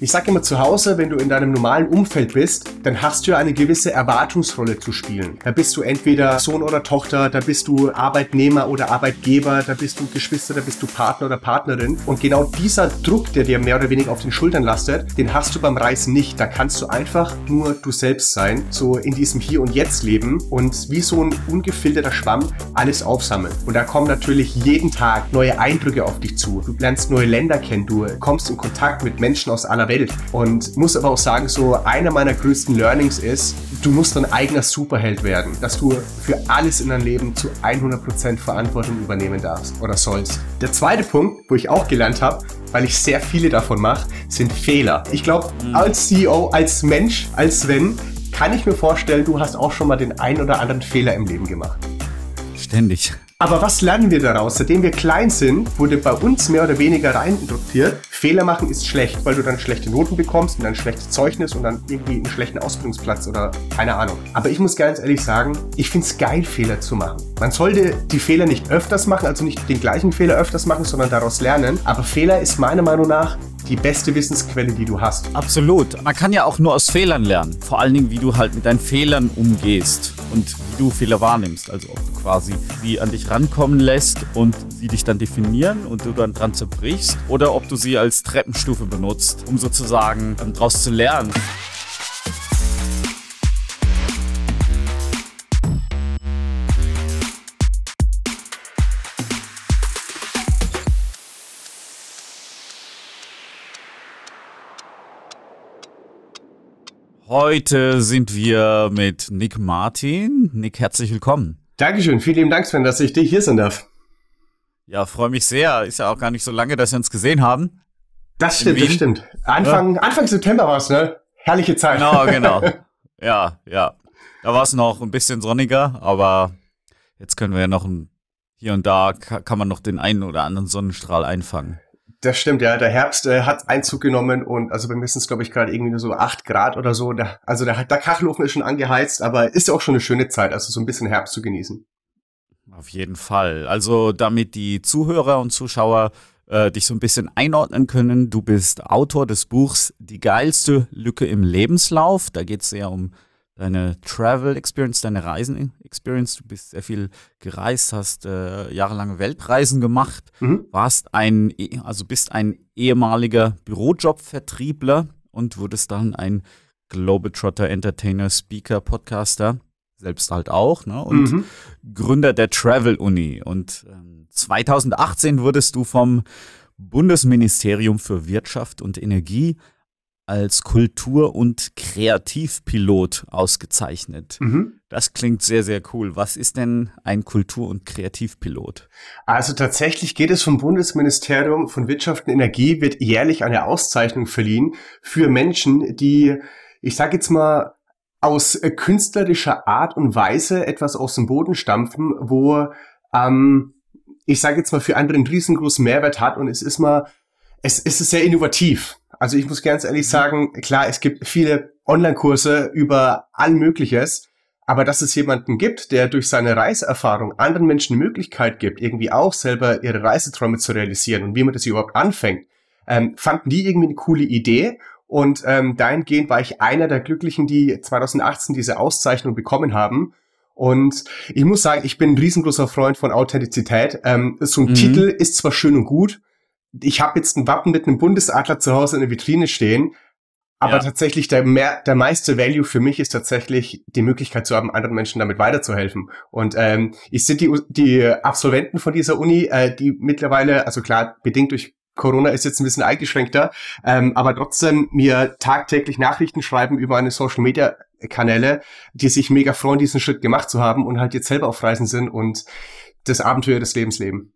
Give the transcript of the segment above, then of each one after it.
Ich sage immer zu Hause, wenn du in deinem normalen Umfeld bist, dann hast du ja eine gewisse Erwartungsrolle zu spielen. Da bist du entweder Sohn oder Tochter, da bist du Arbeitnehmer oder Arbeitgeber, da bist du Geschwister, da bist du Partner oder Partnerin. Und genau dieser Druck, der dir mehr oder weniger auf den Schultern lastet, den hast du beim Reisen nicht. Da kannst du einfach nur du selbst sein, so in diesem Hier und Jetzt leben und wie so ein ungefilterter Schwamm alles aufsammeln. Und da kommen natürlich jeden Tag neue Eindrücke auf dich zu. Du lernst neue Länder kennen, du kommst in Kontakt mit Menschen aus aller meiner Welt. Und muss aber auch sagen, so einer meiner größten Learnings ist, du musst dein eigener Superheld werden, dass du für alles in deinem Leben zu 100% Verantwortung übernehmen darfst oder sollst. Der zweite Punkt, wo ich auch gelernt habe, weil ich sehr viele davon mache, sind Fehler. Ich glaube, mhm. als CEO, als Mensch, als Sven, kann ich mir vorstellen, du hast auch schon mal den einen oder anderen Fehler im Leben gemacht. Ständig. Aber was lernen wir daraus? Seitdem wir klein sind, wurde bei uns mehr oder weniger rein interpretiert, Fehler machen ist schlecht, weil du dann schlechte Noten bekommst und dann schlechtes Zeugnis und dann irgendwie einen schlechten Ausbildungsplatz oder keine Ahnung. Aber ich muss ganz ehrlich sagen, ich finde es geil, Fehler zu machen. Man sollte die Fehler nicht öfters machen, also nicht den gleichen Fehler öfters machen, sondern daraus lernen. Aber Fehler ist meiner Meinung nach die beste Wissensquelle, die du hast. Absolut. Man kann ja auch nur aus Fehlern lernen. Vor allen Dingen, wie du halt mit deinen Fehlern umgehst und wie du Fehler wahrnimmst. Also ob du quasi sie an dich rankommen lässt und sie dich dann definieren und du dann dran zerbrichst oder ob du sie als Treppenstufe benutzt, um sozusagen daraus zu lernen. Heute sind wir mit Nick Martin. Nick, herzlich willkommen. Dankeschön, vielen lieben Dank, Sven, dass ich dich hier sein darf. Ja, freue mich sehr. Ist ja auch gar nicht so lange, dass wir uns gesehen haben. Das stimmt, das stimmt. Anfang, ja. Anfang September war es, ne? Herrliche Zeit. Genau, genau. ja, ja. Da war es noch ein bisschen sonniger, aber jetzt können wir ja noch ein, hier und da kann man noch den einen oder anderen Sonnenstrahl einfangen. Das stimmt, ja. Der Herbst äh, hat Einzug genommen und also bei mir sind es, glaube ich, gerade irgendwie nur so acht Grad oder so. Da, also der, der Kachelofen ist schon angeheizt, aber ist ja auch schon eine schöne Zeit, also so ein bisschen Herbst zu genießen. Auf jeden Fall. Also damit die Zuhörer und Zuschauer äh, dich so ein bisschen einordnen können, du bist Autor des Buchs Die geilste Lücke im Lebenslauf. Da geht es ja um deine Travel Experience, deine Reisen Experience. Du bist sehr viel gereist, hast äh, jahrelange Weltreisen gemacht, mhm. warst ein, e, also bist ein ehemaliger Bürojob-Vertriebler und wurdest dann ein Globetrotter, Entertainer, Speaker, Podcaster, selbst halt auch, ne? Und mhm. Gründer der Travel Uni. Und äh, 2018 wurdest du vom Bundesministerium für Wirtschaft und Energie als Kultur- und Kreativpilot ausgezeichnet. Mhm. Das klingt sehr, sehr cool. Was ist denn ein Kultur- und Kreativpilot? Also tatsächlich geht es vom Bundesministerium von Wirtschaft und Energie, wird jährlich eine Auszeichnung verliehen für Menschen, die, ich sage jetzt mal, aus künstlerischer Art und Weise etwas aus dem Boden stampfen, wo, ähm, ich sage jetzt mal, für andere einen riesengroßen Mehrwert hat und es ist mal, es, es ist sehr innovativ. Also ich muss ganz ehrlich mhm. sagen, klar, es gibt viele Online-Kurse über allmögliches, aber dass es jemanden gibt, der durch seine Reiseerfahrung anderen Menschen die Möglichkeit gibt, irgendwie auch selber ihre Reiseträume zu realisieren und wie man das überhaupt anfängt, ähm, fanden die irgendwie eine coole Idee. Und ähm, dahingehend war ich einer der Glücklichen, die 2018 diese Auszeichnung bekommen haben. Und ich muss sagen, ich bin ein riesengroßer Freund von Authentizität. Ähm, so ein mhm. Titel ist zwar schön und gut, ich habe jetzt ein Wappen mit einem Bundesadler zu Hause in der Vitrine stehen, aber ja. tatsächlich der, mehr, der meiste Value für mich ist tatsächlich die Möglichkeit zu haben, anderen Menschen damit weiterzuhelfen. Und ähm, ich sind die, die Absolventen von dieser Uni, äh, die mittlerweile, also klar, bedingt durch Corona ist jetzt ein bisschen eingeschränkter, ähm, aber trotzdem mir tagtäglich Nachrichten schreiben über meine Social Media Kanäle, die sich mega freuen, diesen Schritt gemacht zu haben und halt jetzt selber auf Reisen sind und das Abenteuer des Lebens leben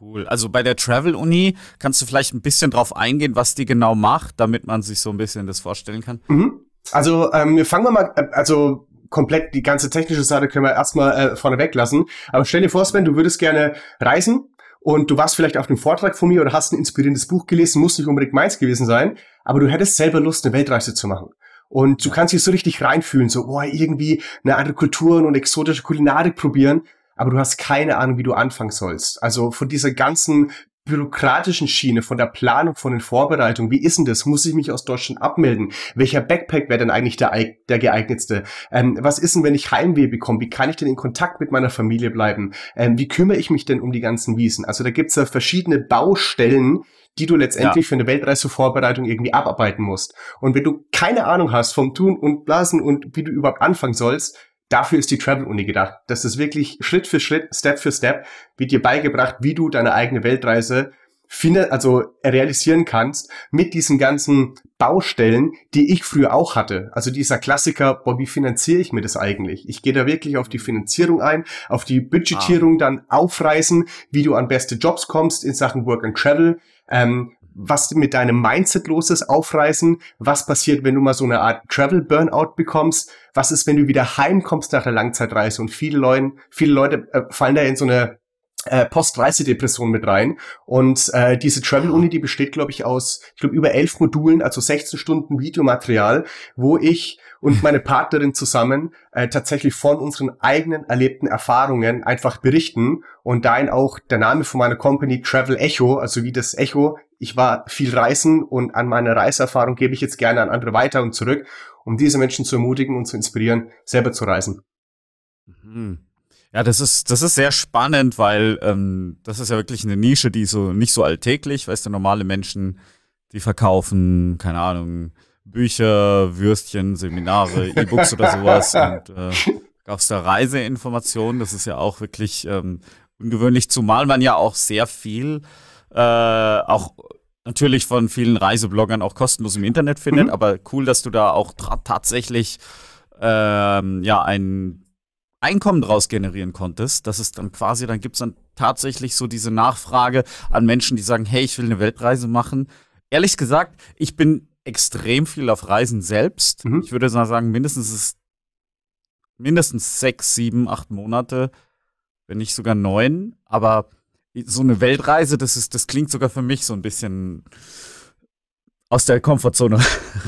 cool. Also bei der Travel Uni kannst du vielleicht ein bisschen drauf eingehen, was die genau macht, damit man sich so ein bisschen das vorstellen kann. Mhm. Also ähm, fangen wir mal, äh, also komplett die ganze technische Seite können wir erstmal äh, vorne weglassen. Aber stell dir vor, Sven, du würdest gerne reisen und du warst vielleicht auf dem Vortrag von mir oder hast ein inspirierendes Buch gelesen, muss nicht unbedingt meins gewesen sein, aber du hättest selber Lust, eine Weltreise zu machen. Und du kannst dich so richtig reinfühlen, so, oh, irgendwie eine andere Kultur und exotische Kulinarik probieren aber du hast keine Ahnung, wie du anfangen sollst. Also von dieser ganzen bürokratischen Schiene, von der Planung, von den Vorbereitungen. Wie ist denn das? Muss ich mich aus Deutschland abmelden? Welcher Backpack wäre denn eigentlich der, der geeignetste? Ähm, was ist denn, wenn ich Heimweh bekomme? Wie kann ich denn in Kontakt mit meiner Familie bleiben? Ähm, wie kümmere ich mich denn um die ganzen Wiesen? Also da gibt's ja verschiedene Baustellen, die du letztendlich ja. für eine Weltreisevorbereitung irgendwie abarbeiten musst. Und wenn du keine Ahnung hast vom Tun und Blasen und wie du überhaupt anfangen sollst, Dafür ist die Travel-Uni gedacht. Das ist wirklich Schritt für Schritt, Step für Step, wird dir beigebracht, wie du deine eigene Weltreise finde, also realisieren kannst mit diesen ganzen Baustellen, die ich früher auch hatte. Also dieser Klassiker, boah, wie finanziere ich mir das eigentlich? Ich gehe da wirklich auf die Finanzierung ein, auf die Budgetierung ah. dann aufreißen, wie du an beste Jobs kommst in Sachen Work and Travel, ähm, was mit deinem Mindset los ist, aufreißen. Was passiert, wenn du mal so eine Art Travel Burnout bekommst? Was ist, wenn du wieder heimkommst nach der Langzeitreise? Und viele Leute, viele Leute äh, fallen da in so eine äh, Post-Reise-Depression mit rein. Und äh, diese Travel-Uni, die besteht, glaube ich, aus, ich glaube, über elf Modulen, also 16 Stunden Videomaterial, wo ich und meine Partnerin zusammen äh, tatsächlich von unseren eigenen erlebten Erfahrungen einfach berichten und dahin auch der Name von meiner Company Travel Echo, also wie das Echo ich war viel reisen und an meine Reiserfahrung gebe ich jetzt gerne an andere weiter und zurück, um diese Menschen zu ermutigen und zu inspirieren, selber zu reisen. Mhm. Ja, das ist, das ist sehr spannend, weil ähm, das ist ja wirklich eine Nische, die so nicht so alltäglich, weißt du, normale Menschen, die verkaufen, keine Ahnung, Bücher, Würstchen, Seminare, E-Books oder sowas und äh, gab es da Reiseinformationen, das ist ja auch wirklich ähm, ungewöhnlich, zumal man ja auch sehr viel äh, auch natürlich von vielen Reisebloggern auch kostenlos im Internet findet, mhm. aber cool, dass du da auch tatsächlich ähm, ja ein Einkommen draus generieren konntest. Das ist dann quasi, dann gibt es dann tatsächlich so diese Nachfrage an Menschen, die sagen, hey, ich will eine Weltreise machen. Ehrlich gesagt, ich bin extrem viel auf Reisen selbst. Mhm. Ich würde sagen, mindestens ist mindestens sechs, sieben, acht Monate, wenn nicht sogar neun. Aber so eine Weltreise, das ist, das klingt sogar für mich so ein bisschen aus der Komfortzone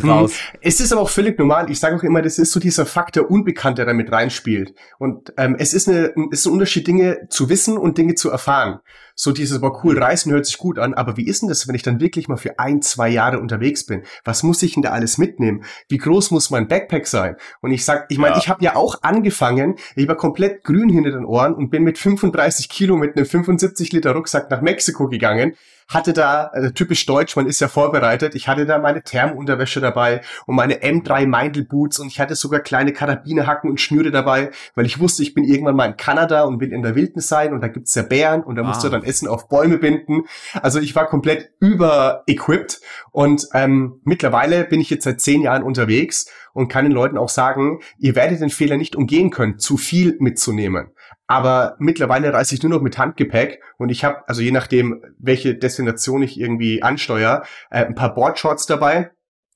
hm. raus. Es ist aber auch völlig normal. Ich sage auch immer, das ist so dieser Faktor Unbekannt, der damit reinspielt. Und ähm, es, ist eine, es ist ein Unterschied, Dinge zu wissen und Dinge zu erfahren. So dieses, boah, cool, hm. Reisen hört sich gut an, aber wie ist denn das, wenn ich dann wirklich mal für ein, zwei Jahre unterwegs bin? Was muss ich denn da alles mitnehmen? Wie groß muss mein Backpack sein? Und ich sag, ich meine, ja. ich habe ja auch angefangen, ich war komplett grün hinter den Ohren und bin mit 35 Kilo mit einem 75 Liter Rucksack nach Mexiko gegangen hatte da, also typisch deutsch, man ist ja vorbereitet, ich hatte da meine Thermunterwäsche dabei und meine M3 Meindl Boots und ich hatte sogar kleine Karabinerhacken und Schnüre dabei, weil ich wusste, ich bin irgendwann mal in Kanada und will in der Wildnis sein und da gibt's ja Bären und da ah. musst du ah. dann Essen auf Bäume binden. Also ich war komplett über-equipped und ähm, mittlerweile bin ich jetzt seit zehn Jahren unterwegs und kann den Leuten auch sagen, ihr werdet den Fehler nicht umgehen können, zu viel mitzunehmen. Aber mittlerweile reise ich nur noch mit Handgepäck und ich habe, also je nachdem, welche Destination ich irgendwie ansteuere, äh, ein paar Boardshorts dabei,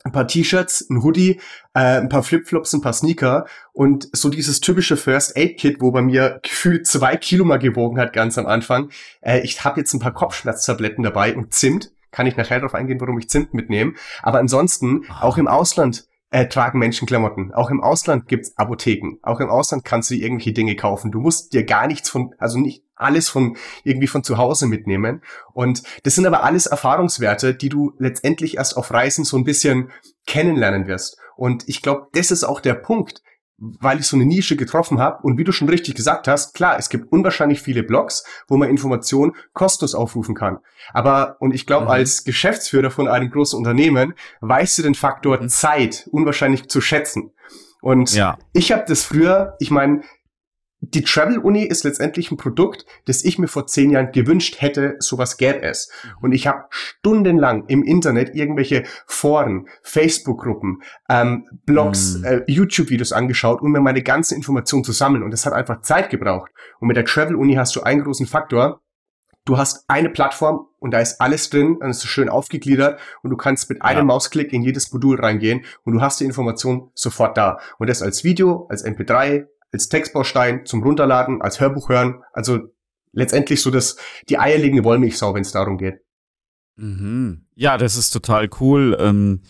ein paar T-Shirts, ein Hoodie, äh, ein paar Flipflops, ein paar Sneaker und so dieses typische First Aid Kit, wo bei mir gefühlt zwei Kilo mal gewogen hat ganz am Anfang. Äh, ich habe jetzt ein paar Kopfschmerztabletten dabei und Zimt. Kann ich nachher darauf eingehen, warum ich Zimt mitnehme. Aber ansonsten, auch im Ausland äh, tragen Menschen Klamotten. Auch im Ausland gibt's Apotheken. Auch im Ausland kannst du irgendwelche Dinge kaufen. Du musst dir gar nichts von, also nicht alles von irgendwie von zu Hause mitnehmen. Und das sind aber alles Erfahrungswerte, die du letztendlich erst auf Reisen so ein bisschen kennenlernen wirst. Und ich glaube, das ist auch der Punkt weil ich so eine Nische getroffen habe. Und wie du schon richtig gesagt hast, klar, es gibt unwahrscheinlich viele Blogs, wo man Informationen kostenlos aufrufen kann. Aber, und ich glaube, mhm. als Geschäftsführer von einem großen Unternehmen weißt du den Faktor mhm. Zeit unwahrscheinlich zu schätzen. Und ja. ich habe das früher, ich meine, die Travel Uni ist letztendlich ein Produkt, das ich mir vor zehn Jahren gewünscht hätte, sowas gäbe es. Mhm. Und ich habe stundenlang im Internet irgendwelche Foren, Facebook-Gruppen, ähm, Blogs, mm. äh, YouTube-Videos angeschaut, um mir meine ganzen Informationen zu sammeln. Und das hat einfach Zeit gebraucht. Und mit der Travel Uni hast du einen großen Faktor. Du hast eine Plattform und da ist alles drin, und es ist schön aufgegliedert und du kannst mit einem ja. Mausklick in jedes Modul reingehen und du hast die Information sofort da. Und das als Video, als MP3, als Textbaustein zum Runterladen, als Hörbuch hören. Also letztendlich so das, die eierlegende Wollmilchsau, wenn es darum geht. Mhm. Ja, das ist total cool. Ähm,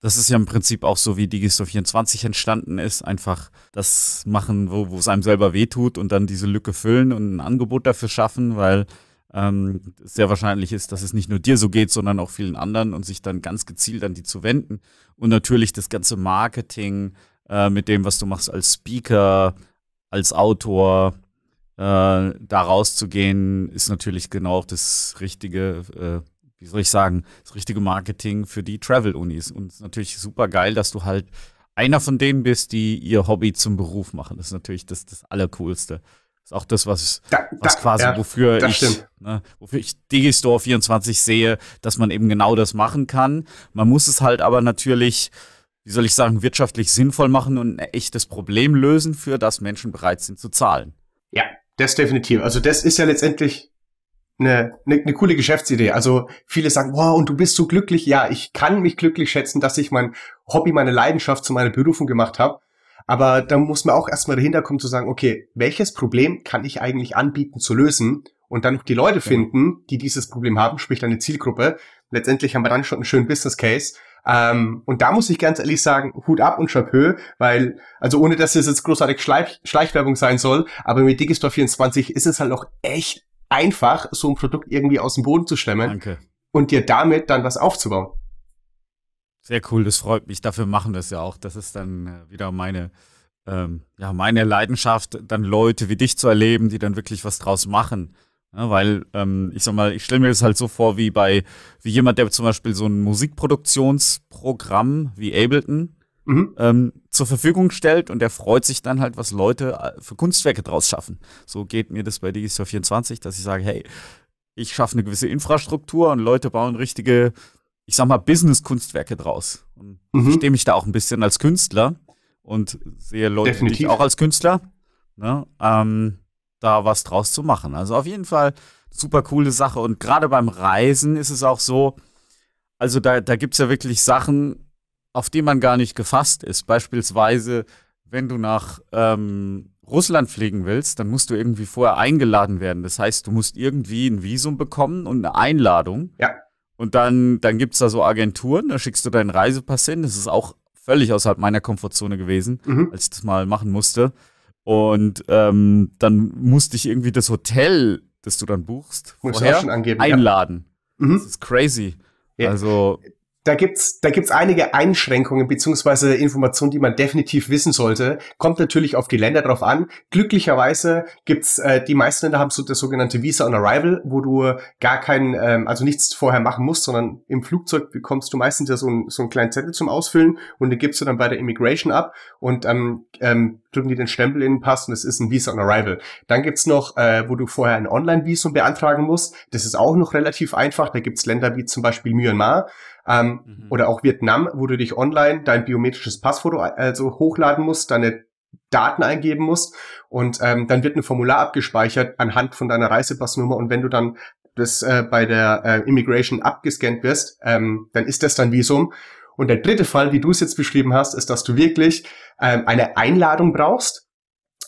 das ist ja im Prinzip auch so, wie Digisto 24 entstanden ist. Einfach das machen, wo es einem selber wehtut und dann diese Lücke füllen und ein Angebot dafür schaffen, weil ähm, sehr wahrscheinlich ist, dass es nicht nur dir so geht, sondern auch vielen anderen und sich dann ganz gezielt an die zu wenden. Und natürlich das ganze Marketing, äh, mit dem, was du machst als Speaker, als Autor, äh, da rauszugehen, ist natürlich genau das richtige, äh, wie soll ich sagen, das richtige Marketing für die Travel-Unis. Und es ist natürlich super geil, dass du halt einer von denen bist, die ihr Hobby zum Beruf machen. Das ist natürlich das, das Allercoolste. ist auch das, was, da, da, was quasi, ja, wofür, ich, ne, wofür ich Digistore 24 sehe, dass man eben genau das machen kann. Man muss es halt aber natürlich wie soll ich sagen, wirtschaftlich sinnvoll machen und ein echtes Problem lösen, für das Menschen bereit sind zu zahlen. Ja, das definitiv. Also das ist ja letztendlich eine, eine, eine coole Geschäftsidee. Also viele sagen, wow, und du bist so glücklich. Ja, ich kann mich glücklich schätzen, dass ich mein Hobby, meine Leidenschaft zu meiner Berufung gemacht habe. Aber da muss man auch erstmal dahinter kommen zu sagen, okay, welches Problem kann ich eigentlich anbieten zu lösen? Und dann noch die Leute genau. finden, die dieses Problem haben, sprich deine Zielgruppe. Letztendlich haben wir dann schon einen schönen Business Case. Ähm, und da muss ich ganz ehrlich sagen, Hut ab und Chapeau, weil, also ohne dass es jetzt großartig Schleich Schleichwerbung sein soll, aber mit Digistore 24 ist es halt auch echt einfach, so ein Produkt irgendwie aus dem Boden zu stemmen Danke. und dir damit dann was aufzubauen. Sehr cool, das freut mich. Dafür machen wir es ja auch. Das ist dann äh, wieder meine, ähm, ja, meine Leidenschaft, dann Leute wie dich zu erleben, die dann wirklich was draus machen. Ja, weil, ähm, ich sag mal, ich stelle mir das halt so vor, wie bei, wie jemand, der zum Beispiel so ein Musikproduktionsprogramm wie Ableton mhm. ähm, zur Verfügung stellt und der freut sich dann halt, was Leute äh, für Kunstwerke draus schaffen. So geht mir das bei Digistore 24, dass ich sage, hey, ich schaffe eine gewisse Infrastruktur und Leute bauen richtige, ich sag mal, Business-Kunstwerke draus. Und mhm. stehe mich da auch ein bisschen als Künstler und sehe Leute die auch als Künstler. Ne? Ähm, da was draus zu machen. Also auf jeden Fall super coole Sache. Und gerade beim Reisen ist es auch so, also da, da gibt es ja wirklich Sachen, auf die man gar nicht gefasst ist. Beispielsweise, wenn du nach ähm, Russland fliegen willst, dann musst du irgendwie vorher eingeladen werden. Das heißt, du musst irgendwie ein Visum bekommen und eine Einladung. Ja. Und dann, dann gibt es da so Agenturen, da schickst du deinen Reisepass hin. Das ist auch völlig außerhalb meiner Komfortzone gewesen, mhm. als ich das mal machen musste. Und ähm, dann musste ich irgendwie das Hotel, das du dann buchst, vorher einladen. Ja. Mhm. Das ist crazy. Ja. Also da gibt's, da gibt's einige Einschränkungen beziehungsweise Informationen, die man definitiv wissen sollte. Kommt natürlich auf die Länder drauf an. Glücklicherweise gibt's äh, die meisten Länder haben so das sogenannte Visa on Arrival, wo du gar kein, ähm, also nichts vorher machen musst, sondern im Flugzeug bekommst du meistens ja so, ein, so einen kleinen Zettel zum Ausfüllen und den gibst du dann bei der Immigration ab und ähm, ähm, drücken die den Stempel in den Pass und es ist ein Visa on Arrival. Dann gibt's noch, äh, wo du vorher ein Online-Visum beantragen musst. Das ist auch noch relativ einfach. Da gibt's Länder wie zum Beispiel Myanmar. Ähm, mhm. Oder auch Vietnam, wo du dich online dein biometrisches Passfoto äh, also hochladen musst, deine Daten eingeben musst und ähm, dann wird ein Formular abgespeichert anhand von deiner Reisepassnummer und wenn du dann das äh, bei der äh, Immigration abgescannt wirst, ähm, dann ist das dein Visum. Und der dritte Fall, wie du es jetzt beschrieben hast, ist, dass du wirklich ähm, eine Einladung brauchst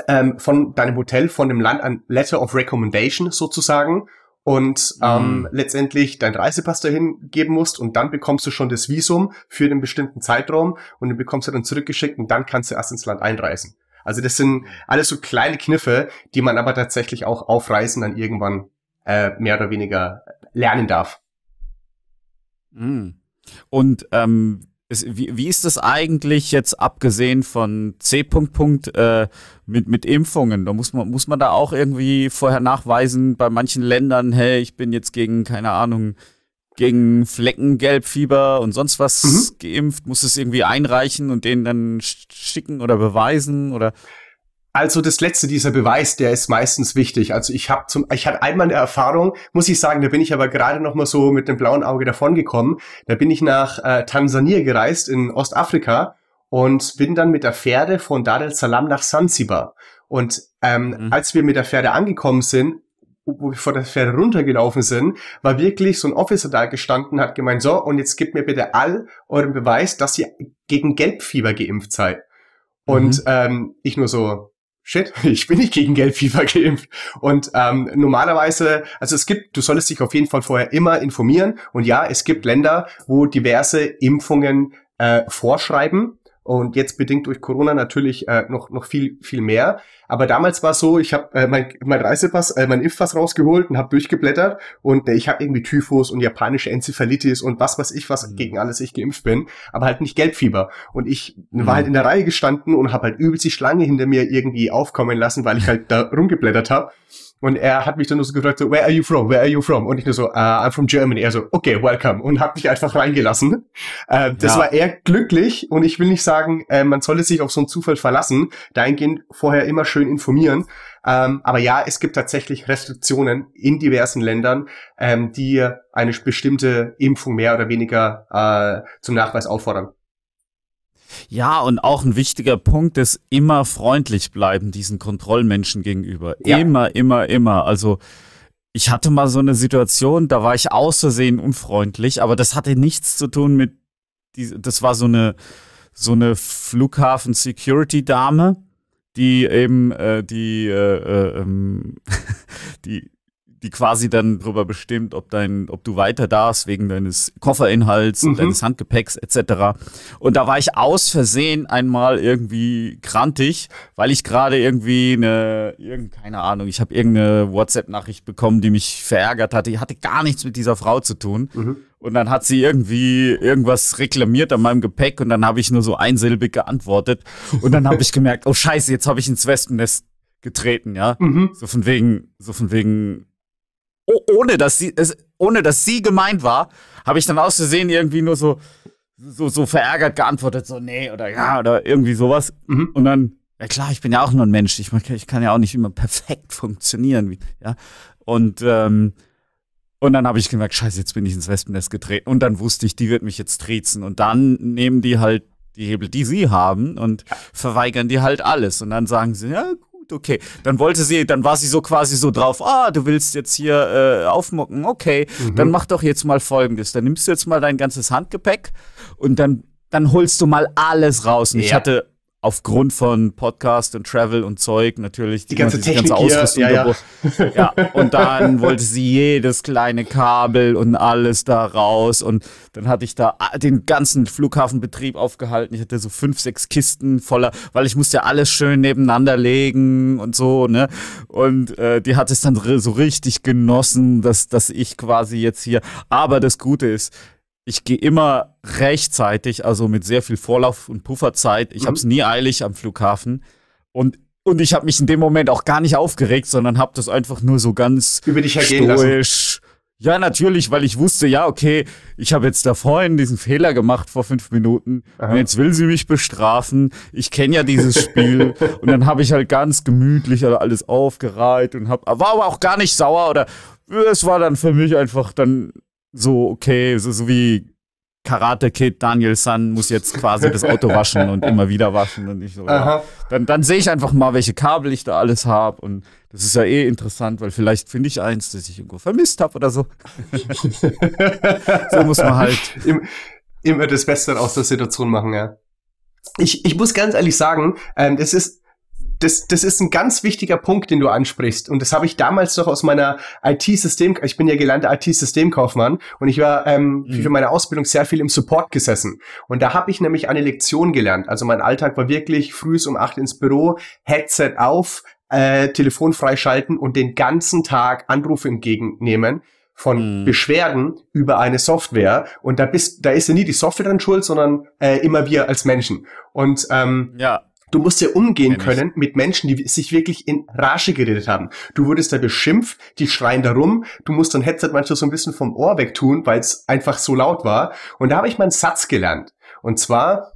ähm, von deinem Hotel, von dem Land, ein Letter of Recommendation sozusagen und mhm. ähm, letztendlich dein Reisepass dahin geben musst und dann bekommst du schon das Visum für den bestimmten Zeitraum und den bekommst du dann zurückgeschickt und dann kannst du erst ins Land einreisen. Also das sind alles so kleine Kniffe, die man aber tatsächlich auch auf Reisen dann irgendwann äh, mehr oder weniger lernen darf. Mhm. Und ähm, ist, wie, wie ist das eigentlich jetzt abgesehen von C. Punkt, Punkt, äh, mit, mit Impfungen? Da muss man, muss man da auch irgendwie vorher nachweisen bei manchen Ländern, hey, ich bin jetzt gegen, keine Ahnung, gegen Fleckengelbfieber und sonst was mhm. geimpft, muss es irgendwie einreichen und denen dann schicken oder beweisen oder also das letzte, dieser Beweis, der ist meistens wichtig. Also ich habe zum, ich hatte einmal eine Erfahrung, muss ich sagen, da bin ich aber gerade noch mal so mit dem blauen Auge davongekommen. Da bin ich nach äh, Tansania gereist in Ostafrika und bin dann mit der Pferde von Dar es Salaam nach Sansibar. Und ähm, mhm. als wir mit der Pferde angekommen sind, wo wir vor der Pferde runtergelaufen sind, war wirklich so ein Officer da gestanden, hat gemeint, so, und jetzt gebt mir bitte all euren Beweis, dass ihr gegen Gelbfieber geimpft seid. Und mhm. ähm, ich nur so, shit, ich bin nicht gegen Gelbfieber geimpft. Und ähm, normalerweise, also es gibt, du solltest dich auf jeden Fall vorher immer informieren. Und ja, es gibt Länder, wo diverse Impfungen äh, vorschreiben. Und jetzt bedingt durch Corona natürlich äh, noch, noch viel, viel mehr. Aber damals war es so, ich habe äh, mein, mein Reisepass, äh, mein Impfpass rausgeholt und habe durchgeblättert und äh, ich habe irgendwie Typhus und japanische Enzephalitis und was weiß ich was, mhm. gegen alles ich geimpft bin, aber halt nicht Gelbfieber. Und ich mhm. war halt mhm. in der Reihe gestanden und habe halt übelst die Schlange hinter mir irgendwie aufkommen lassen, weil ich halt da rumgeblättert habe. Und er hat mich dann nur so gefragt, so, where are you from? Where are you from? Und ich nur so, uh, I'm from Germany. Er so, okay, welcome. Und hat mich einfach reingelassen. Äh, das ja. war eher glücklich. Und ich will nicht sagen, äh, man solle sich auf so einen Zufall verlassen. Dahingehend vorher immer schön informieren. Ähm, aber ja, es gibt tatsächlich Restriktionen in diversen Ländern, ähm, die eine bestimmte Impfung mehr oder weniger äh, zum Nachweis auffordern. Ja, und auch ein wichtiger Punkt ist, immer freundlich bleiben diesen Kontrollmenschen gegenüber. Ja. Immer, immer, immer. Also ich hatte mal so eine Situation, da war ich aus Versehen unfreundlich, aber das hatte nichts zu tun mit, das war so eine, so eine Flughafen-Security-Dame, die eben äh, die, äh, äh, ähm, die die quasi dann darüber bestimmt, ob dein, ob du weiter darfst wegen deines Kofferinhalts, mhm. deines Handgepäcks etc. Und da war ich aus Versehen einmal irgendwie krantig, weil ich gerade irgendwie eine, irgend, keine Ahnung, ich habe irgendeine WhatsApp-Nachricht bekommen, die mich verärgert hatte. Ich hatte gar nichts mit dieser Frau zu tun. Mhm. Und dann hat sie irgendwie irgendwas reklamiert an meinem Gepäck und dann habe ich nur so einsilbig geantwortet. Und dann habe ich gemerkt, oh Scheiße, jetzt habe ich ins Wespennest getreten, ja. Mhm. So von wegen, so von wegen, ohne, dass sie, es, ohne dass sie gemeint war, habe ich dann aus Versehen irgendwie nur so, so, so verärgert geantwortet, so nee oder ja oder irgendwie sowas. Mhm. Und dann, ja klar, ich bin ja auch nur ein Mensch, ich, ich kann ja auch nicht immer perfekt funktionieren. Ja? Und, ähm, und dann habe ich gemerkt, scheiße, jetzt bin ich ins Wespennest getreten. Und dann wusste ich, die wird mich jetzt triezen. Und dann nehmen die halt die Hebel, die sie haben und verweigern die halt alles. Und dann sagen sie, ja okay. Dann wollte sie, dann war sie so quasi so drauf, ah, du willst jetzt hier äh, aufmucken, okay, mhm. dann mach doch jetzt mal folgendes. Dann nimmst du jetzt mal dein ganzes Handgepäck und dann, dann holst du mal alles raus. Und ja. ich hatte aufgrund von Podcast und Travel und Zeug natürlich die ganze, Technik ganze Ausrüstung. Hier, ja, ja. ja, und dann wollte sie jedes kleine Kabel und alles da raus. Und dann hatte ich da den ganzen Flughafenbetrieb aufgehalten. Ich hatte so fünf, sechs Kisten voller, weil ich musste ja alles schön nebeneinander legen und so, ne? Und äh, die hat es dann so richtig genossen, dass, dass ich quasi jetzt hier. Aber das Gute ist, ich gehe immer rechtzeitig, also mit sehr viel Vorlauf und Pufferzeit. Ich mhm. habe es nie eilig am Flughafen. Und, und ich habe mich in dem Moment auch gar nicht aufgeregt, sondern habe das einfach nur so ganz Über dich stoisch. Ja, natürlich, weil ich wusste, ja, okay, ich habe jetzt da vorhin diesen Fehler gemacht vor fünf Minuten Aha. und jetzt will sie mich bestrafen. Ich kenne ja dieses Spiel und dann habe ich halt ganz gemütlich halt alles aufgereiht und hab, war aber auch gar nicht sauer oder es war dann für mich einfach dann so, okay, so, so wie Karate Kid Daniel Sun muss jetzt quasi das Auto waschen und immer wieder waschen und ich so. Ja. Dann, dann sehe ich einfach mal, welche Kabel ich da alles habe und das ist ja eh interessant, weil vielleicht finde ich eins, das ich irgendwo vermisst habe oder so. so muss man halt Im, immer das Beste aus der Situation machen, ja. Ich, ich muss ganz ehrlich sagen, ähm, das ist das, das ist ein ganz wichtiger Punkt, den du ansprichst. Und das habe ich damals noch aus meiner IT-System, ich bin ja gelernter IT-Systemkaufmann und ich war ähm, mhm. für meine Ausbildung sehr viel im Support gesessen. Und da habe ich nämlich eine Lektion gelernt. Also mein Alltag war wirklich früh um acht ins Büro, Headset auf, äh, Telefon freischalten und den ganzen Tag Anrufe entgegennehmen von mhm. Beschwerden über eine Software und da bist da ist ja nie die Software dann schuld, sondern äh, immer wir als Menschen und ähm, ja Du musst ja umgehen können mit Menschen, die sich wirklich in Rage geredet haben. Du wurdest da beschimpft, die schreien da rum, du musst dein Headset manchmal so ein bisschen vom Ohr wegtun, weil es einfach so laut war. Und da habe ich meinen Satz gelernt. Und zwar,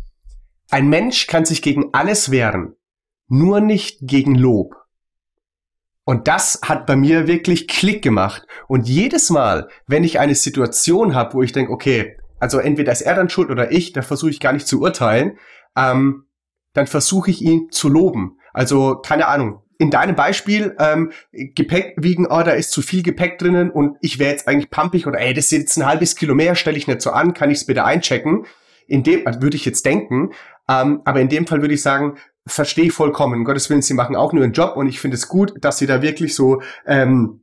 ein Mensch kann sich gegen alles wehren, nur nicht gegen Lob. Und das hat bei mir wirklich Klick gemacht. Und jedes Mal, wenn ich eine Situation habe, wo ich denke, okay, also entweder ist er dann schuld oder ich, da versuche ich gar nicht zu urteilen, ähm, dann versuche ich ihn zu loben. Also keine Ahnung. In deinem Beispiel ähm, Gepäck wiegen, oh, da ist zu viel Gepäck drinnen und ich wäre jetzt eigentlich pampig oder ey, das ist jetzt ein halbes Kilo mehr, stelle ich nicht so an, kann ich es bitte einchecken? In dem also, würde ich jetzt denken, ähm, aber in dem Fall würde ich sagen, verstehe ich vollkommen. Um Gottes Willen, sie machen auch nur einen Job und ich finde es gut, dass sie da wirklich so ähm,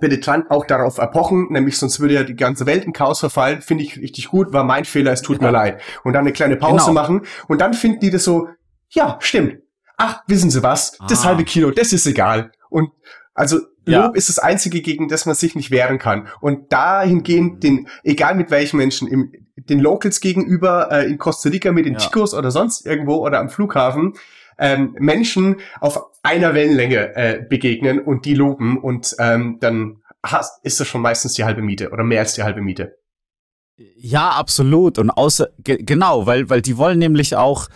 penetrant auch darauf erpochen, nämlich sonst würde ja die ganze Welt in Chaos verfallen, finde ich richtig gut, war mein Fehler, es tut genau. mir leid. Und dann eine kleine Pause genau. machen und dann finden die das so ja, stimmt. Ach, wissen Sie was? Ah. Das halbe Kilo, das ist egal. Und also ja. Lob ist das einzige, gegen das man sich nicht wehren kann. Und dahingehend, den, egal mit welchen Menschen, im, den Locals gegenüber, äh, in Costa Rica mit den ja. Chicos oder sonst irgendwo oder am Flughafen, ähm, Menschen auf einer Wellenlänge äh, begegnen und die loben und ähm, dann hast, ist das schon meistens die halbe Miete oder mehr als die halbe Miete. Ja, absolut. Und außer, genau, weil, weil die wollen nämlich auch,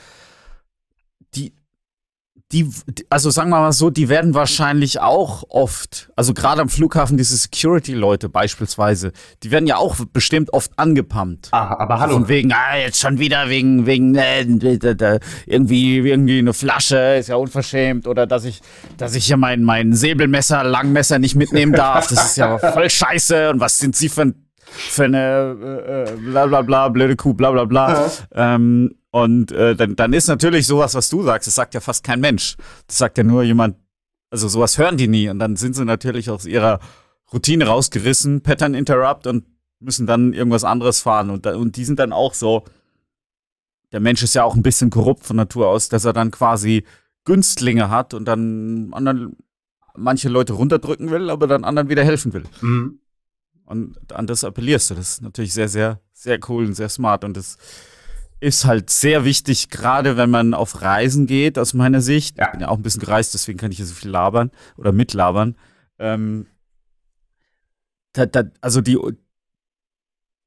die, also sagen wir mal so, die werden wahrscheinlich auch oft, also gerade am Flughafen diese Security-Leute beispielsweise, die werden ja auch bestimmt oft angepumpt. Ah, aber hallo. Und wegen, ah, jetzt schon wieder wegen, wegen äh, irgendwie, irgendwie eine Flasche, ist ja unverschämt. Oder dass ich, dass ich hier mein, mein Säbelmesser, Langmesser nicht mitnehmen darf. Das ist ja voll scheiße. Und was sind sie für ein für eine äh, äh bla bla bla, blöde Kuh, bla bla bla. Ja. Ähm, und äh, dann, dann ist natürlich sowas, was du sagst, das sagt ja fast kein Mensch. Das sagt ja nur jemand, also sowas hören die nie. Und dann sind sie natürlich aus ihrer Routine rausgerissen, Pattern Interrupt und müssen dann irgendwas anderes fahren. Und, und die sind dann auch so, der Mensch ist ja auch ein bisschen korrupt von Natur aus, dass er dann quasi Günstlinge hat und dann anderen, manche Leute runterdrücken will, aber dann anderen wieder helfen will. Mhm. Und an das appellierst du. Das ist natürlich sehr, sehr, sehr cool und sehr smart. Und das ist halt sehr wichtig, gerade wenn man auf Reisen geht, aus meiner Sicht. Ja. Ich bin ja auch ein bisschen gereist, deswegen kann ich hier so viel labern oder mitlabern. Ähm, da, da, also die,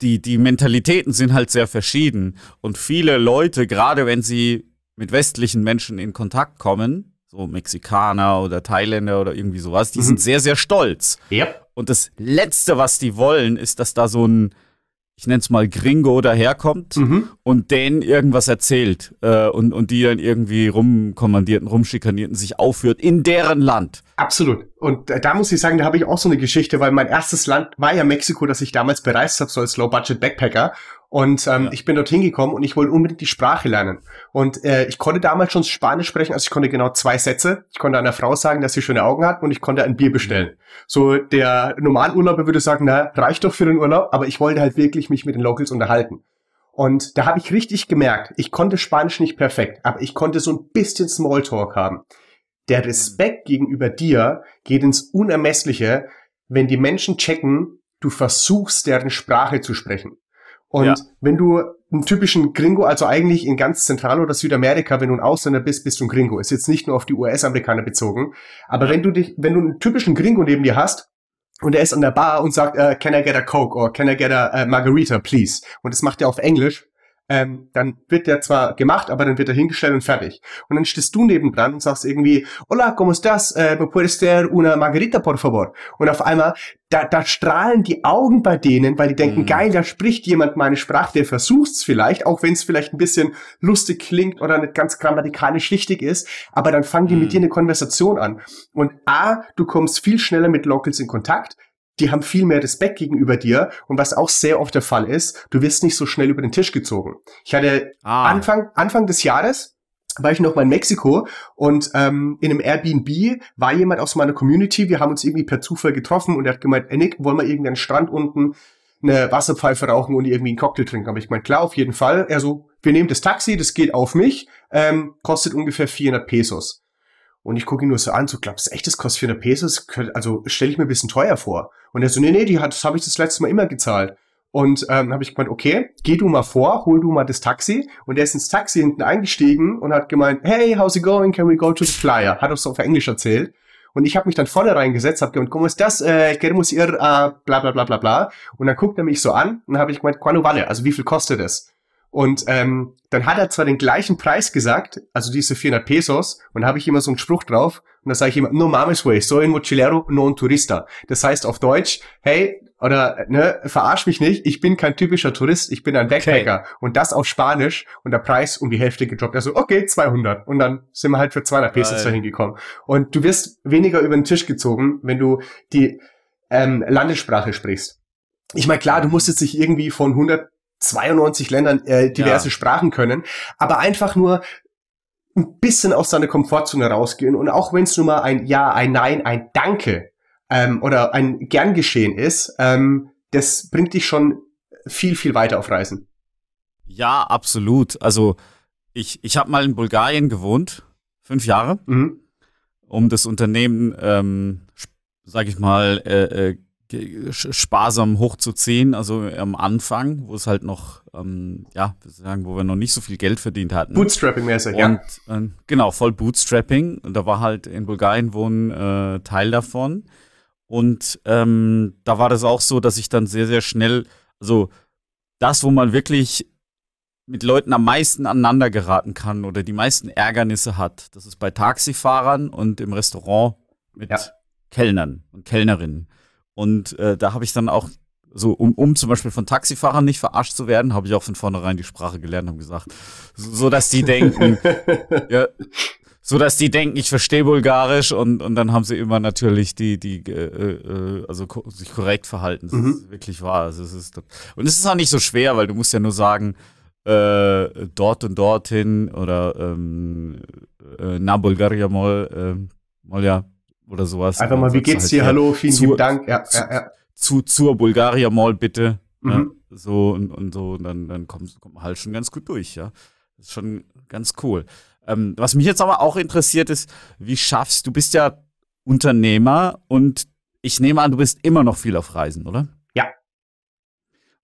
die, die Mentalitäten sind halt sehr verschieden. Und viele Leute, gerade wenn sie mit westlichen Menschen in Kontakt kommen, so Mexikaner oder Thailänder oder irgendwie sowas, die mhm. sind sehr, sehr stolz. Yep. Und das Letzte, was die wollen, ist, dass da so ein ich nenne es mal Gringo daherkommt mhm. und denen irgendwas erzählt äh, und, und die dann irgendwie rumkommandierten, rumschikanierten sich aufführt in deren Land. Absolut. Und da, da muss ich sagen, da habe ich auch so eine Geschichte, weil mein erstes Land war ja Mexiko, das ich damals bereist habe, so als Low-Budget-Backpacker. Und ähm, ja. ich bin dorthin gekommen und ich wollte unbedingt die Sprache lernen. Und äh, ich konnte damals schon Spanisch sprechen, also ich konnte genau zwei Sätze. Ich konnte einer Frau sagen, dass sie schöne Augen hat und ich konnte ein Bier bestellen. So der Normalurlauber würde sagen, na, reicht doch für den Urlaub, aber ich wollte halt wirklich mich mit den Locals unterhalten. Und da habe ich richtig gemerkt, ich konnte Spanisch nicht perfekt, aber ich konnte so ein bisschen Smalltalk haben. Der Respekt gegenüber dir geht ins Unermessliche, wenn die Menschen checken, du versuchst deren Sprache zu sprechen. Und ja. wenn du einen typischen Gringo, also eigentlich in ganz Zentral- oder Südamerika, wenn du ein Ausländer bist, bist du ein Gringo. Ist jetzt nicht nur auf die US-Amerikaner bezogen. Aber ja. wenn du dich, wenn du einen typischen Gringo neben dir hast, und er ist an der Bar und sagt, uh, can I get a Coke or can I get a uh, Margarita, please? Und das macht er auf Englisch ähm, dann wird der zwar gemacht, aber dann wird er hingestellt und fertig. Und dann stehst du nebendran und sagst irgendwie, hola, ¿cómo estás? Äh, ¿Me puedes tener una margarita, por favor? Und auf einmal, da, da strahlen die Augen bei denen, weil die denken, mhm. geil, da spricht jemand meine Sprache, der versucht's vielleicht, auch wenn es vielleicht ein bisschen lustig klingt oder nicht ganz grammatikalisch richtig ist, aber dann fangen die mhm. mit dir eine Konversation an. Und A, du kommst viel schneller mit Locals in Kontakt, die haben viel mehr Respekt gegenüber dir und was auch sehr oft der Fall ist, du wirst nicht so schnell über den Tisch gezogen. Ich hatte ah. Anfang, Anfang des Jahres, war ich noch mal in Mexiko und ähm, in einem Airbnb war jemand aus meiner Community. Wir haben uns irgendwie per Zufall getroffen und er hat gemeint, ey Nick, wollen wir irgendeinen Strand unten eine Wasserpfeife rauchen und irgendwie einen Cocktail trinken? Aber ich meine, klar, auf jeden Fall. Er so, wir nehmen das Taxi, das geht auf mich, ähm, kostet ungefähr 400 Pesos. Und ich gucke ihn nur so an, so glaubst du echt, das kostet 400 Pesos? Also stelle ich mir ein bisschen teuer vor. Und er so, nee, nee, die hat, das habe ich das letzte Mal immer gezahlt. Und ähm, habe ich gemeint, okay, geh du mal vor, hol du mal das Taxi. Und er ist ins Taxi hinten eingestiegen und hat gemeint, hey, how's it going? Can we go to the flyer? Hat uns auf Englisch erzählt. Und ich habe mich dann vorne reingesetzt, habe gemeint, ist das? Äh, queremos ihr, äh, bla bla bla bla bla. Und dann guckt er mich so an und habe ich gemeint, ¿cuándo vale? Also wie viel kostet das? Und ähm, dann hat er zwar den gleichen Preis gesagt, also diese 400 Pesos, und da habe ich immer so einen Spruch drauf, und da sage ich immer, no mames, way, soy un mochilero, no un turista. Das heißt auf Deutsch, hey, oder ne, verarsch mich nicht, ich bin kein typischer Tourist, ich bin ein Backpacker. Okay. Und das auf Spanisch und der Preis um die Hälfte gedroppt. Also okay, 200. Und dann sind wir halt für 200 Pesos dahin gekommen. Und du wirst weniger über den Tisch gezogen, wenn du die ähm, Landessprache sprichst. Ich meine, klar, du musst jetzt nicht irgendwie von 100 92 Ländern äh, diverse ja. Sprachen können, aber einfach nur ein bisschen aus seiner Komfortzone rausgehen und auch wenn es nur mal ein Ja, ein Nein, ein Danke ähm, oder ein Gern geschehen ist, ähm, das bringt dich schon viel, viel weiter auf Reisen. Ja, absolut. Also ich, ich habe mal in Bulgarien gewohnt, fünf Jahre, mhm. um das Unternehmen, ähm, sage ich mal, äh, äh, sparsam hochzuziehen, also am Anfang, wo es halt noch, ähm, ja, sagen, wo wir noch nicht so viel Geld verdient hatten. Bootstrapping-mäßig, ja. Äh, genau, voll Bootstrapping. Und da war halt in Bulgarien wohnen äh, Teil davon. Und ähm, da war das auch so, dass ich dann sehr, sehr schnell, also das, wo man wirklich mit Leuten am meisten aneinander geraten kann oder die meisten Ärgernisse hat, das ist bei Taxifahrern und im Restaurant mit ja. Kellnern und Kellnerinnen. Und äh, da habe ich dann auch so um, um zum Beispiel von Taxifahrern nicht verarscht zu werden, habe ich auch von vornherein die Sprache gelernt und gesagt, so, so dass die denken, ja, so dass die denken, ich verstehe Bulgarisch und und dann haben sie immer natürlich die die äh, äh, also ko sich korrekt verhalten, das mhm. ist wirklich wahr. Also es ist und es ist auch nicht so schwer, weil du musst ja nur sagen äh, dort und dorthin oder ähm, äh, na Bulgaria mol, äh, mol ja oder sowas. Einfach mal, wie geht's halt, dir? Ja, Hallo, vielen zu, lieben Dank. Ja, zu, ja, ja. Zu, zur Bulgaria Mall bitte. Mhm. Ja, so und, und so, und dann, dann kommt, kommt man halt schon ganz gut durch, ja. Das ist schon ganz cool. Ähm, was mich jetzt aber auch interessiert ist, wie schaffst du, bist ja Unternehmer und ich nehme an, du bist immer noch viel auf Reisen, oder? Ja.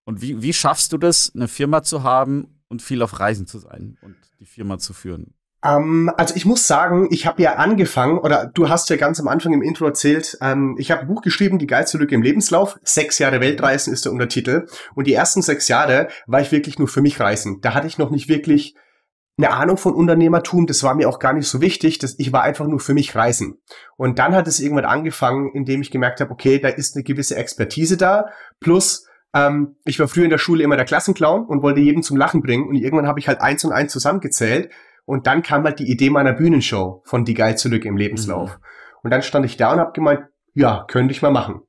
Und wie, wie schaffst du das, eine Firma zu haben und viel auf Reisen zu sein und die Firma zu führen? Ähm, also ich muss sagen, ich habe ja angefangen, oder du hast ja ganz am Anfang im Intro erzählt, ähm, ich habe ein Buch geschrieben, Die geilste Lücke im Lebenslauf. Sechs Jahre Weltreisen ist der Untertitel. Und die ersten sechs Jahre war ich wirklich nur für mich reisen. Da hatte ich noch nicht wirklich eine Ahnung von Unternehmertum, das war mir auch gar nicht so wichtig, dass ich war einfach nur für mich reisen. Und dann hat es irgendwann angefangen, indem ich gemerkt habe, okay, da ist eine gewisse Expertise da, plus ähm, ich war früher in der Schule immer der Klassenclown und wollte jeden zum Lachen bringen und irgendwann habe ich halt eins und eins zusammengezählt und dann kam halt die Idee meiner Bühnenshow von Die Geil zurück im Lebenslauf. Mhm. Und dann stand ich da und habe gemeint, ja, könnte ich mal machen.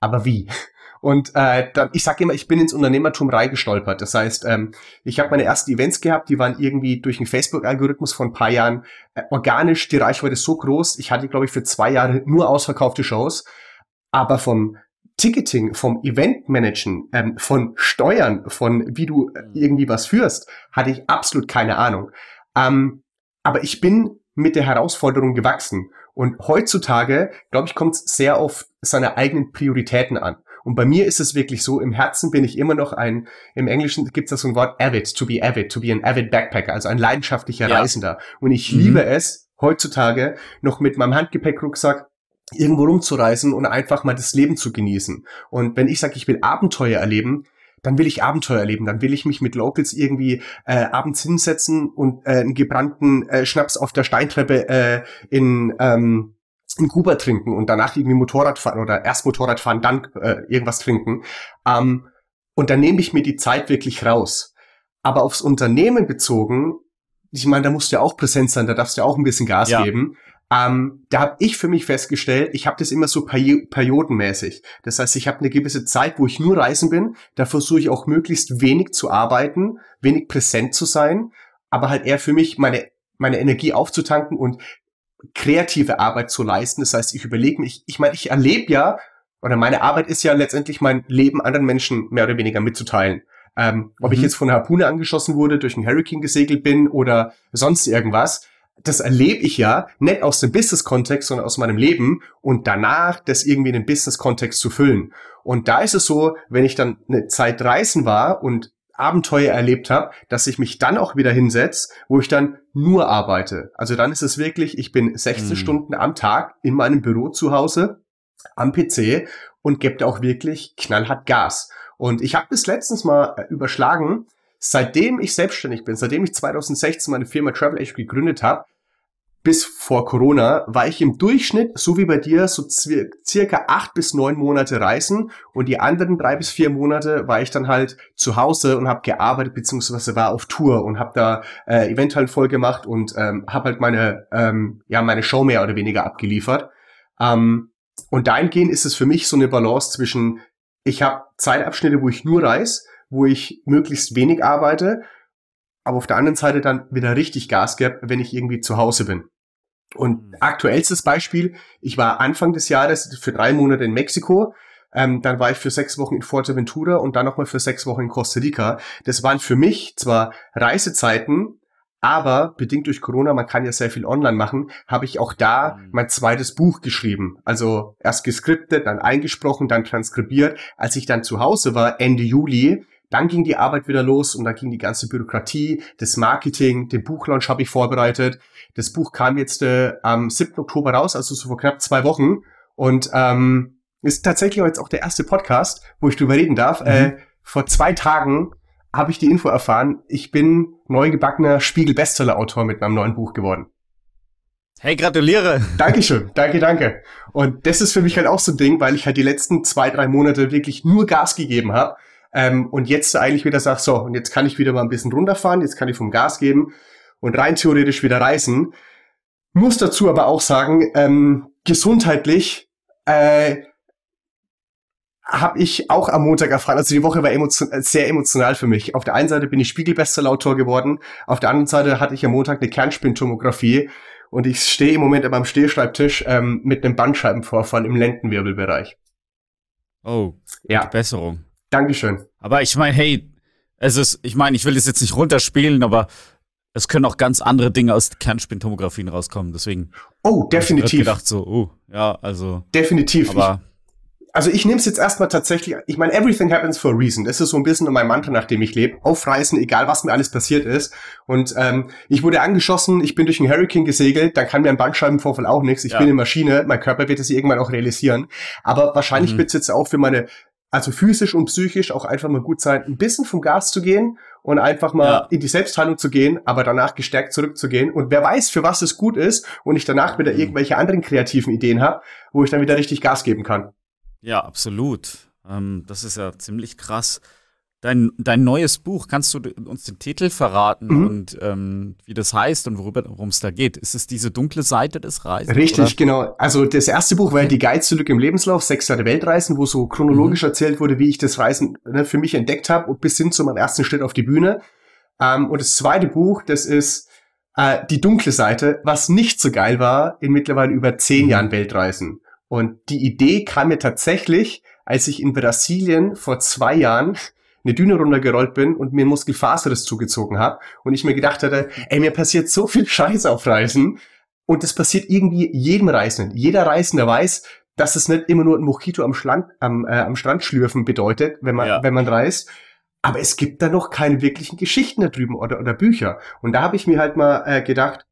Aber wie? Und äh, dann, ich sage immer, ich bin ins Unternehmertum reingestolpert. Das heißt, ähm, ich habe meine ersten Events gehabt, die waren irgendwie durch einen Facebook-Algorithmus von ein paar Jahren äh, organisch, die Reichweite ist so groß. Ich hatte, glaube ich, für zwei Jahre nur ausverkaufte Shows. Aber vom Ticketing, vom Eventmanagen, ähm, von Steuern, von wie du äh, mhm. irgendwie was führst, hatte ich absolut keine Ahnung. Ähm, aber ich bin mit der Herausforderung gewachsen. Und heutzutage, glaube ich, kommt es sehr auf seine eigenen Prioritäten an. Und bei mir ist es wirklich so, im Herzen bin ich immer noch ein, im Englischen gibt es da so ein Wort avid, to be avid, to be an avid backpacker, also ein leidenschaftlicher ja. Reisender. Und ich mhm. liebe es, heutzutage noch mit meinem Handgepäckrucksack irgendwo rumzureisen und einfach mal das Leben zu genießen. Und wenn ich sage, ich will Abenteuer erleben, dann will ich Abenteuer erleben, dann will ich mich mit Locals irgendwie äh, abends hinsetzen und äh, einen gebrannten äh, Schnaps auf der Steintreppe äh, in ähm, in Kuba trinken und danach irgendwie Motorrad fahren oder erst Motorrad fahren, dann äh, irgendwas trinken. Ähm, und dann nehme ich mir die Zeit wirklich raus. Aber aufs Unternehmen bezogen, ich meine, da musst du ja auch präsent sein, da darfst du ja auch ein bisschen Gas ja. geben. Ähm, da habe ich für mich festgestellt, ich habe das immer so peri periodenmäßig. Das heißt, ich habe eine gewisse Zeit, wo ich nur reisen bin. Da versuche ich auch möglichst wenig zu arbeiten, wenig präsent zu sein, aber halt eher für mich meine, meine Energie aufzutanken und kreative Arbeit zu leisten. Das heißt, ich überlege mich, ich meine, ich erlebe ja, oder meine Arbeit ist ja letztendlich mein Leben anderen Menschen mehr oder weniger mitzuteilen. Ähm, ob mhm. ich jetzt von einer Harpune angeschossen wurde, durch einen Hurricane gesegelt bin oder sonst irgendwas, das erlebe ich ja nicht aus dem Business-Kontext, sondern aus meinem Leben und danach das irgendwie in den Business-Kontext zu füllen. Und da ist es so, wenn ich dann eine Zeit reisen war und Abenteuer erlebt habe, dass ich mich dann auch wieder hinsetze, wo ich dann nur arbeite. Also dann ist es wirklich, ich bin 16 mhm. Stunden am Tag in meinem Büro zu Hause am PC und gebe da auch wirklich knallhart Gas. Und ich habe bis letztens mal äh, überschlagen, seitdem ich selbstständig bin, seitdem ich 2016 meine Firma Travel Age gegründet habe, bis vor Corona, war ich im Durchschnitt, so wie bei dir, so circa acht bis neun Monate reisen und die anderen drei bis vier Monate war ich dann halt zu Hause und habe gearbeitet beziehungsweise war auf Tour und habe da äh, Event halt voll gemacht und ähm, habe halt meine ähm, ja meine Show mehr oder weniger abgeliefert. Ähm, und dahingehend ist es für mich so eine Balance zwischen ich habe Zeitabschnitte, wo ich nur reise wo ich möglichst wenig arbeite, aber auf der anderen Seite dann wieder richtig Gas gebe, wenn ich irgendwie zu Hause bin. Und mhm. aktuellstes Beispiel, ich war Anfang des Jahres für drei Monate in Mexiko, ähm, dann war ich für sechs Wochen in Fuerteventura und dann nochmal für sechs Wochen in Costa Rica. Das waren für mich zwar Reisezeiten, aber bedingt durch Corona, man kann ja sehr viel online machen, habe ich auch da mhm. mein zweites Buch geschrieben. Also erst geskriptet, dann eingesprochen, dann transkribiert. Als ich dann zu Hause war, Ende Juli, dann ging die Arbeit wieder los und dann ging die ganze Bürokratie, das Marketing, den Buchlaunch habe ich vorbereitet. Das Buch kam jetzt äh, am 7. Oktober raus, also so vor knapp zwei Wochen. Und ähm, ist tatsächlich jetzt auch der erste Podcast, wo ich drüber reden darf. Äh, mhm. Äh, vor zwei Tagen habe ich die Info erfahren, ich bin neu gebackener Spiegel-Bestseller-Autor mit meinem neuen Buch geworden. Hey, gratuliere! Dankeschön, danke, danke. Und das ist für mich halt auch so ein Ding, weil ich halt die letzten zwei, drei Monate wirklich nur Gas gegeben habe ähm, und jetzt eigentlich wieder sagt, so, und jetzt kann ich wieder mal ein bisschen runterfahren, jetzt kann ich vom Gas geben und rein theoretisch wieder reisen. Muss dazu aber auch sagen, ähm, gesundheitlich äh, habe ich auch am Montag erfahren, also die Woche war emotion äh, sehr emotional für mich. Auf der einen Seite bin ich spiegelbester Lautor geworden, auf der anderen Seite hatte ich am Montag eine Kernspintomographie und ich stehe im Moment am meinem Stehschreibtisch ähm, mit einem Bandscheibenvorfall im Lendenwirbelbereich. Oh, ja. Besserung. Dankeschön. Aber ich meine, hey, es ist, ich meine, ich will es jetzt nicht runterspielen, aber es können auch ganz andere Dinge aus Kernspintomographien rauskommen. Deswegen. Oh, definitiv. Ich gedacht so, oh, ja, also. Definitiv. Aber ich, also ich nehme es jetzt erstmal tatsächlich. Ich meine, everything happens for a reason. Das ist so ein bisschen mein Mantra, nach dem ich lebe. Aufreißen, egal was mir alles passiert ist. Und ähm, ich wurde angeschossen, ich bin durch einen Hurricane gesegelt, dann kann mir ein Bankscheibenvorfall auch nichts. Ich ja. bin eine Maschine, mein Körper wird es irgendwann auch realisieren. Aber wahrscheinlich mhm. wird es jetzt auch für meine also physisch und psychisch auch einfach mal gut sein, ein bisschen vom Gas zu gehen und einfach mal ja. in die Selbstheilung zu gehen, aber danach gestärkt zurückzugehen. Und wer weiß, für was es gut ist und ich danach wieder mhm. irgendwelche anderen kreativen Ideen habe, wo ich dann wieder richtig Gas geben kann. Ja, absolut. Ähm, das ist ja ziemlich krass. Dein, dein neues Buch, kannst du uns den Titel verraten mhm. und ähm, wie das heißt und worum es da geht? Ist es diese dunkle Seite des Reisens? Richtig, oder? genau. Also das erste Buch war okay. Die Guides zurück im Lebenslauf, sechs Jahre Weltreisen, wo so chronologisch mhm. erzählt wurde, wie ich das Reisen ne, für mich entdeckt habe und bis hin zu meinem ersten Schritt auf die Bühne. Ähm, und das zweite Buch, das ist äh, Die dunkle Seite, was nicht so geil war in mittlerweile über zehn mhm. Jahren Weltreisen. Und die Idee kam mir tatsächlich, als ich in Brasilien vor zwei Jahren eine Düne runtergerollt bin und mir Muskelfaserriss zugezogen habe und ich mir gedacht hatte, ey, mir passiert so viel Scheiß auf Reisen und das passiert irgendwie jedem Reisenden. Jeder Reisende weiß, dass es nicht immer nur ein Mojito am, Schland, am, äh, am Strand schlürfen bedeutet, wenn man, ja. wenn man reist. Aber es gibt da noch keine wirklichen Geschichten da drüben oder, oder Bücher. Und da habe ich mir halt mal äh, gedacht,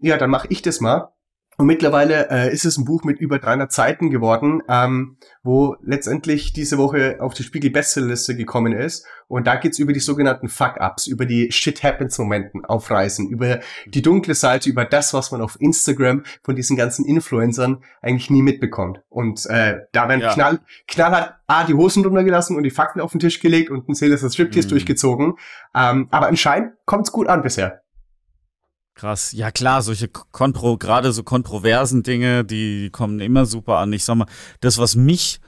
ja, dann mache ich das mal und mittlerweile äh, ist es ein Buch mit über 300 Seiten geworden, ähm, wo letztendlich diese Woche auf die Spiegel Bestsellerliste gekommen ist. Und da geht's über die sogenannten Fuck-Ups, über die Shit-Happens-Momenten auf Reisen, über die dunkle Seite, über das, was man auf Instagram von diesen ganzen Influencern eigentlich nie mitbekommt. Und äh, da werden ja. knall, hat A, die Hosen runtergelassen und die Fakten auf den Tisch gelegt und ein Seeles Striptease mhm. durchgezogen. Ähm, aber anscheinend kommt's gut an bisher. Krass, ja klar, solche kontro, gerade so kontroversen Dinge, die kommen immer super an. Ich sag mal, das, was mich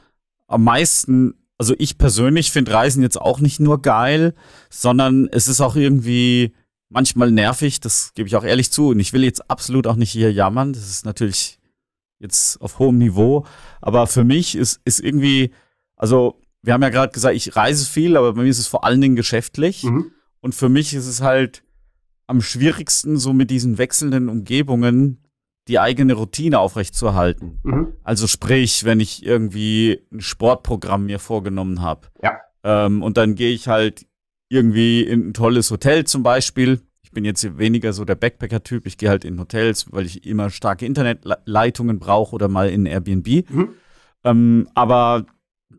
am meisten, also ich persönlich finde Reisen jetzt auch nicht nur geil, sondern es ist auch irgendwie manchmal nervig, das gebe ich auch ehrlich zu. Und ich will jetzt absolut auch nicht hier jammern, das ist natürlich jetzt auf hohem Niveau. Aber für mich ist, ist irgendwie, also wir haben ja gerade gesagt, ich reise viel, aber bei mir ist es vor allen Dingen geschäftlich. Mhm. Und für mich ist es halt, am schwierigsten, so mit diesen wechselnden Umgebungen die eigene Routine aufrechtzuerhalten. Mhm. Also sprich, wenn ich irgendwie ein Sportprogramm mir vorgenommen habe. Ja. Ähm, und dann gehe ich halt irgendwie in ein tolles Hotel zum Beispiel. Ich bin jetzt weniger so der Backpacker-Typ. Ich gehe halt in Hotels, weil ich immer starke Internetleitungen brauche oder mal in Airbnb. Mhm. Ähm, aber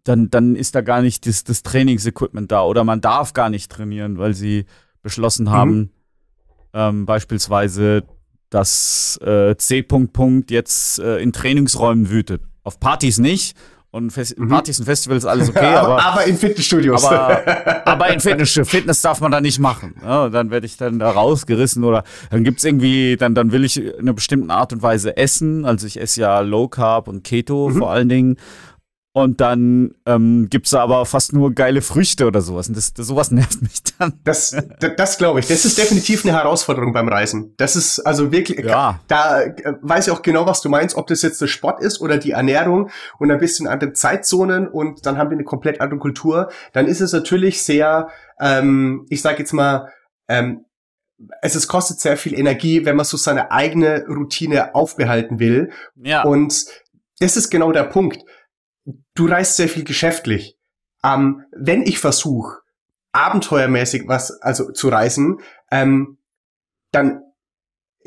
dann, dann ist da gar nicht das, das Trainingsequipment da oder man darf gar nicht trainieren, weil sie beschlossen mhm. haben, mhm ähm, beispielsweise, dass äh, C. jetzt äh, in Trainingsräumen wütet. Auf Partys nicht. Und Fest mhm. Partys und Festivals alles okay. aber, aber, in Fitnessstudios. Aber, aber in Fitnessstudios. Fitness darf man da nicht machen. Ja, ne? dann werde ich dann da rausgerissen oder dann gibt es irgendwie, dann, dann will ich in einer bestimmten Art und Weise essen. Also ich esse ja Low Carb und Keto mhm. vor allen Dingen. Und dann ähm, gibt es aber fast nur geile Früchte oder sowas. Und das, das sowas nervt mich dann. Das, das, das glaube ich. Das ist definitiv eine Herausforderung beim Reisen. Das ist also wirklich, ja. da äh, weiß ich auch genau, was du meinst, ob das jetzt der Sport ist oder die Ernährung und ein bisschen andere Zeitzonen und dann haben wir eine komplett andere Kultur. Dann ist es natürlich sehr, ähm, ich sage jetzt mal, ähm, es, es kostet sehr viel Energie, wenn man so seine eigene Routine aufbehalten will. Ja. Und das ist genau der Punkt du reist sehr viel geschäftlich. Ähm, wenn ich versuche, abenteuermäßig was also zu reisen, ähm, dann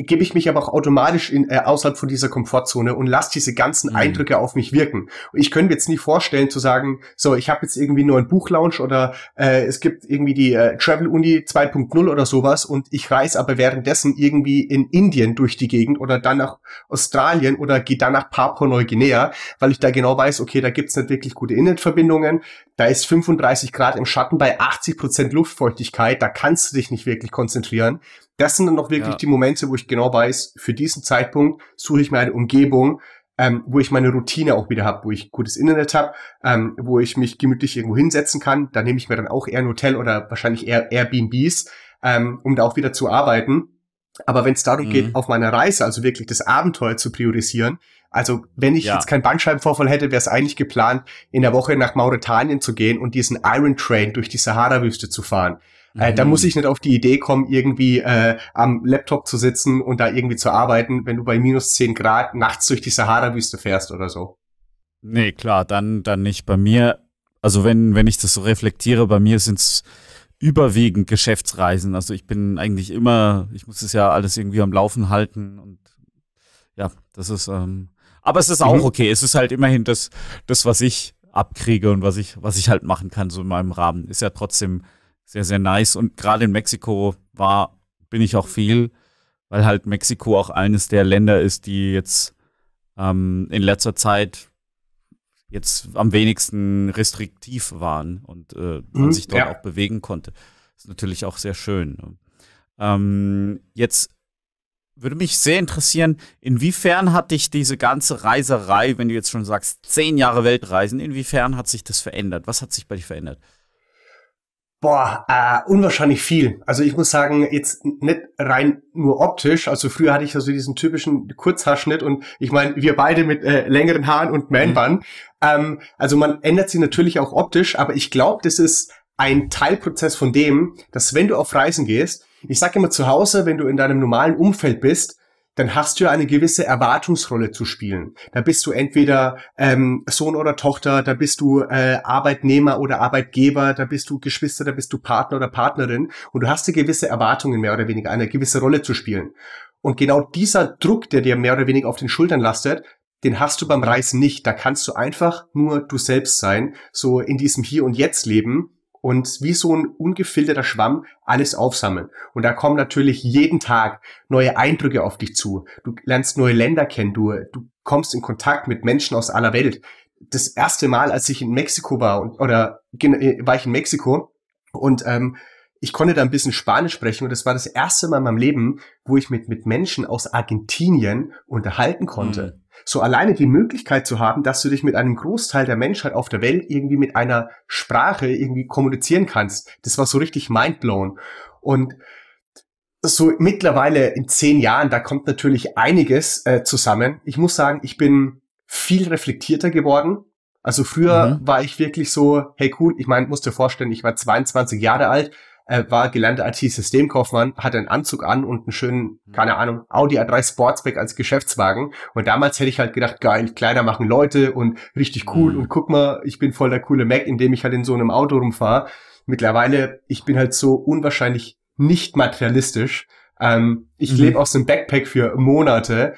gebe ich mich aber auch automatisch in, äh, außerhalb von dieser Komfortzone und lasse diese ganzen mhm. Eindrücke auf mich wirken. ich könnte mir jetzt nie vorstellen zu sagen, so, ich habe jetzt irgendwie nur ein Buchlaunch oder äh, es gibt irgendwie die äh, Travel Uni 2.0 oder sowas und ich reise aber währenddessen irgendwie in Indien durch die Gegend oder dann nach Australien oder gehe dann nach Papua-Neuguinea, weil ich da genau weiß, okay, da gibt's nicht wirklich gute Internetverbindungen, da ist 35 Grad im Schatten bei 80 Prozent Luftfeuchtigkeit, da kannst du dich nicht wirklich konzentrieren. Das sind dann noch wirklich ja. die Momente, wo ich genau weiß, für diesen Zeitpunkt suche ich mir eine Umgebung, ähm, wo ich meine Routine auch wieder habe, wo ich gutes Internet habe, ähm, wo ich mich gemütlich irgendwo hinsetzen kann. Da nehme ich mir dann auch eher ein Hotel oder wahrscheinlich eher Airbnbs, ähm, um da auch wieder zu arbeiten. Aber wenn es darum mhm. geht, auf meiner Reise, also wirklich das Abenteuer zu priorisieren, also wenn ich ja. jetzt keinen Bandscheibenvorfall hätte, wäre es eigentlich geplant, in der Woche nach Mauretanien zu gehen und diesen Iron Train durch die Sahara-Wüste zu fahren. Äh, da muss mhm. ich nicht auf die Idee kommen, irgendwie äh, am Laptop zu sitzen und da irgendwie zu arbeiten, wenn du bei minus zehn Grad nachts durch die Sahara-Wüste fährst oder so. Nee, klar, dann, dann nicht. Bei mir, also wenn, wenn ich das so reflektiere, bei mir sind es überwiegend Geschäftsreisen. Also ich bin eigentlich immer, ich muss das ja alles irgendwie am Laufen halten und ja, das ist, ähm, aber es ist auch mhm. okay. Es ist halt immerhin das, das, was ich abkriege und was ich, was ich halt machen kann, so in meinem Rahmen. Ist ja trotzdem sehr, sehr nice. Und gerade in Mexiko war, bin ich auch viel, weil halt Mexiko auch eines der Länder ist, die jetzt ähm, in letzter Zeit jetzt am wenigsten restriktiv waren und äh, man mhm, sich dort ja. auch bewegen konnte. Ist natürlich auch sehr schön. Ne? Ähm, jetzt würde mich sehr interessieren, inwiefern hat dich diese ganze Reiserei, wenn du jetzt schon sagst, zehn Jahre Weltreisen, inwiefern hat sich das verändert? Was hat sich bei dir verändert? Boah, äh, unwahrscheinlich viel. Also ich muss sagen, jetzt nicht rein nur optisch. Also früher hatte ich ja so diesen typischen Kurzhaarschnitt und ich meine, wir beide mit äh, längeren Haaren und man Mhm. Ähm, also man ändert sich natürlich auch optisch, aber ich glaube, das ist ein Teilprozess von dem, dass wenn du auf Reisen gehst, ich sage immer zu Hause, wenn du in deinem normalen Umfeld bist, dann hast du ja eine gewisse Erwartungsrolle zu spielen. Da bist du entweder ähm, Sohn oder Tochter, da bist du äh, Arbeitnehmer oder Arbeitgeber, da bist du Geschwister, da bist du Partner oder Partnerin und du hast eine gewisse Erwartungen mehr oder weniger, eine gewisse Rolle zu spielen. Und genau dieser Druck, der dir mehr oder weniger auf den Schultern lastet, den hast du beim Reisen nicht. Da kannst du einfach nur du selbst sein, so in diesem Hier und Jetzt leben und wie so ein ungefilterter Schwamm alles aufsammeln. Und da kommen natürlich jeden Tag neue Eindrücke auf dich zu. Du lernst neue Länder kennen, du, du kommst in Kontakt mit Menschen aus aller Welt. Das erste Mal, als ich in Mexiko war und, oder äh, war ich in Mexiko und ähm, ich konnte da ein bisschen Spanisch sprechen und das war das erste Mal in meinem Leben, wo ich mit, mit Menschen aus Argentinien unterhalten konnte. Mhm. So alleine die Möglichkeit zu haben, dass du dich mit einem Großteil der Menschheit auf der Welt irgendwie mit einer Sprache irgendwie kommunizieren kannst, das war so richtig mindblown. Und so mittlerweile in zehn Jahren, da kommt natürlich einiges äh, zusammen. Ich muss sagen, ich bin viel reflektierter geworden. Also früher mhm. war ich wirklich so, hey cool, ich meine, musst dir vorstellen, ich war 22 Jahre alt, äh, war gelernter IT-Systemkaufmann, hatte einen Anzug an und einen schönen, mhm. keine Ahnung, Audi A3 Sportsback als Geschäftswagen. Und damals hätte ich halt gedacht, geil, Kleider machen Leute und richtig cool mhm. und guck mal, ich bin voll der coole Mac, indem ich halt in so einem Auto rumfahre. Mittlerweile, ich bin halt so unwahrscheinlich nicht materialistisch. Ähm, ich mhm. lebe aus dem Backpack für Monate,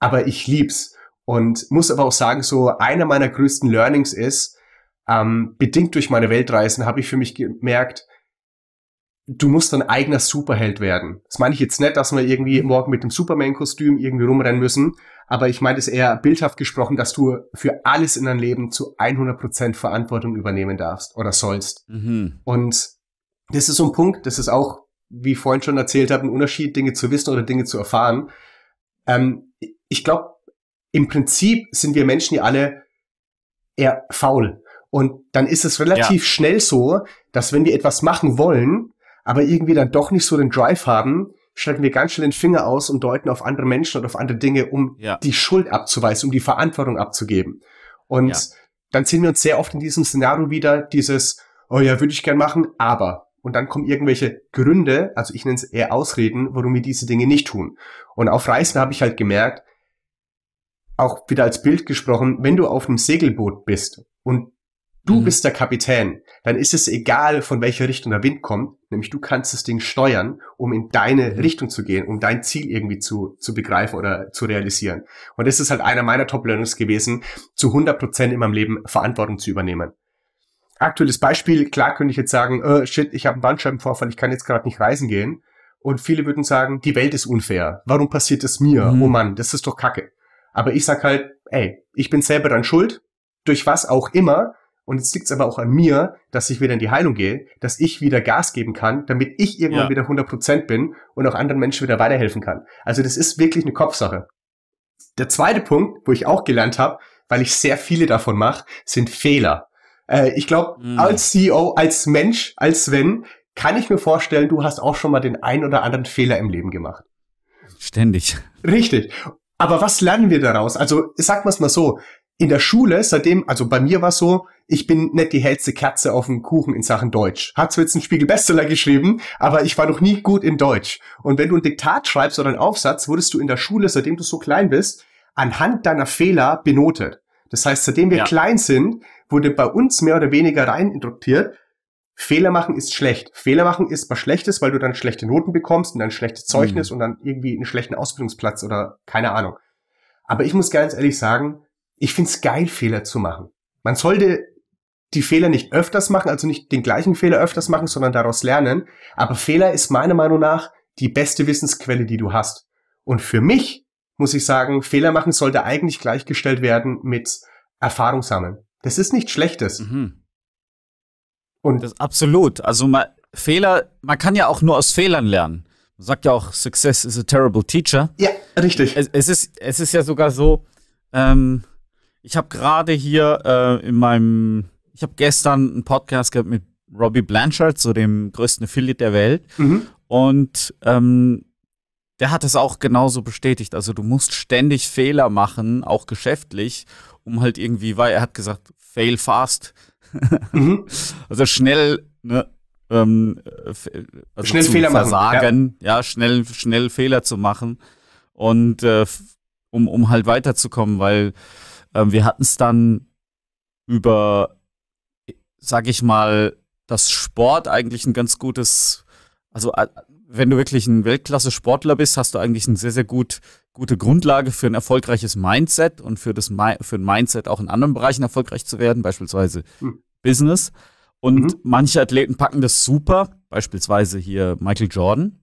aber ich lieb's. Und muss aber auch sagen, so einer meiner größten Learnings ist, ähm, bedingt durch meine Weltreisen habe ich für mich gemerkt, du musst dein eigener Superheld werden. Das meine ich jetzt nicht, dass wir irgendwie morgen mit dem Superman-Kostüm irgendwie rumrennen müssen, aber ich meine es eher bildhaft gesprochen, dass du für alles in deinem Leben zu 100% Prozent Verantwortung übernehmen darfst oder sollst. Mhm. Und das ist so ein Punkt, das ist auch, wie ich vorhin schon erzählt habe, ein Unterschied, Dinge zu wissen oder Dinge zu erfahren. Ähm, ich glaube, im Prinzip sind wir Menschen ja alle eher faul. Und dann ist es relativ ja. schnell so, dass wenn wir etwas machen wollen, aber irgendwie dann doch nicht so den Drive haben, schalten wir ganz schnell den Finger aus und deuten auf andere Menschen oder auf andere Dinge, um ja. die Schuld abzuweisen, um die Verantwortung abzugeben. Und ja. dann sehen wir uns sehr oft in diesem Szenario wieder dieses, oh ja, würde ich gern machen, aber. Und dann kommen irgendwelche Gründe, also ich nenne es eher Ausreden, warum wir diese Dinge nicht tun. Und auf Reisen habe ich halt gemerkt, auch wieder als Bild gesprochen, wenn du auf einem Segelboot bist und du mhm. bist der Kapitän, dann ist es egal, von welcher Richtung der Wind kommt, Nämlich du kannst das Ding steuern, um in deine mhm. Richtung zu gehen, um dein Ziel irgendwie zu, zu begreifen oder zu realisieren. Und das ist halt einer meiner Top-Learnings gewesen, zu 100 Prozent in meinem Leben Verantwortung zu übernehmen. Aktuelles Beispiel, klar könnte ich jetzt sagen, äh, shit, ich habe einen Bandscheibenvorfall, ich kann jetzt gerade nicht reisen gehen. Und viele würden sagen, die Welt ist unfair. Warum passiert das mir? Mhm. Oh Mann, das ist doch Kacke. Aber ich sag halt, ey, ich bin selber dann schuld, durch was auch immer, und jetzt liegt es aber auch an mir, dass ich wieder in die Heilung gehe, dass ich wieder Gas geben kann, damit ich irgendwann ja. wieder 100% Prozent bin und auch anderen Menschen wieder weiterhelfen kann. Also das ist wirklich eine Kopfsache. Der zweite Punkt, wo ich auch gelernt habe, weil ich sehr viele davon mache, sind Fehler. Äh, ich glaube, mhm. als CEO, als Mensch, als Sven, kann ich mir vorstellen, du hast auch schon mal den ein oder anderen Fehler im Leben gemacht. Ständig. Richtig. Aber was lernen wir daraus? Also sag wir es mal so, in der Schule, seitdem, also bei mir war es so, ich bin nicht die hellste Kerze auf dem Kuchen in Sachen Deutsch. Hat zwar jetzt einen Spiegel Bestseller geschrieben, aber ich war noch nie gut in Deutsch. Und wenn du ein Diktat schreibst oder einen Aufsatz, wurdest du in der Schule, seitdem du so klein bist, anhand deiner Fehler benotet. Das heißt, seitdem wir ja. klein sind, wurde bei uns mehr oder weniger rein induktiert, Fehler machen ist schlecht. Fehler machen ist was Schlechtes, weil du dann schlechte Noten bekommst und dann schlechtes mhm. Zeugnis mhm. und dann irgendwie einen schlechten Ausbildungsplatz oder keine Ahnung. Aber ich muss ganz ehrlich sagen, ich find's geil, Fehler zu machen. Man sollte die Fehler nicht öfters machen, also nicht den gleichen Fehler öfters machen, sondern daraus lernen. Aber Fehler ist meiner Meinung nach die beste Wissensquelle, die du hast. Und für mich muss ich sagen, Fehler machen sollte eigentlich gleichgestellt werden mit Erfahrung sammeln. Das ist nichts Schlechtes. Mhm. Und das absolut. Also man, Fehler, man kann ja auch nur aus Fehlern lernen. Man sagt ja auch, Success is a terrible teacher. Ja, richtig. Es, es ist, es ist ja sogar so, ähm, ich habe gerade hier äh, in meinem, ich habe gestern einen Podcast gehabt mit Robbie Blanchard, so dem größten Affiliate der Welt. Mhm. Und ähm, der hat es auch genauso bestätigt. Also du musst ständig Fehler machen, auch geschäftlich, um halt irgendwie, weil er hat gesagt, fail fast. mhm. Also schnell, ne, ähm, also schnell Fehler Versagen, machen. Ja. ja, schnell, schnell Fehler zu machen und äh, um, um halt weiterzukommen, weil ähm, wir hatten es dann über, sag ich mal, dass Sport eigentlich ein ganz gutes, also äh, wenn du wirklich ein Weltklasse-Sportler bist, hast du eigentlich eine sehr, sehr gut, gute Grundlage für ein erfolgreiches Mindset und für, das, für ein Mindset auch in anderen Bereichen erfolgreich zu werden, beispielsweise mhm. Business. Und mhm. manche Athleten packen das super, beispielsweise hier Michael Jordan,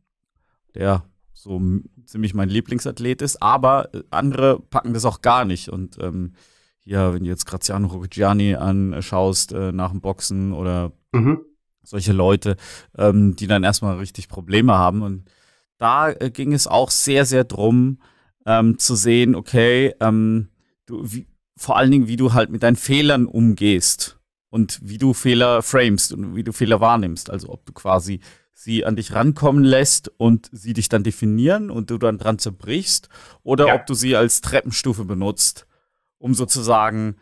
der so ziemlich mein Lieblingsathlet ist, aber äh, andere packen das auch gar nicht. Und ähm, hier, wenn du jetzt Graziano Ruggiani anschaust äh, nach dem Boxen oder mhm. solche Leute, ähm, die dann erstmal richtig Probleme haben. Und da äh, ging es auch sehr, sehr drum, ähm, zu sehen, okay, ähm, du, wie, vor allen Dingen, wie du halt mit deinen Fehlern umgehst und wie du Fehler framest und wie du Fehler wahrnimmst. Also ob du quasi sie an dich rankommen lässt und sie dich dann definieren und du dann dran zerbrichst oder ja. ob du sie als Treppenstufe benutzt, um sozusagen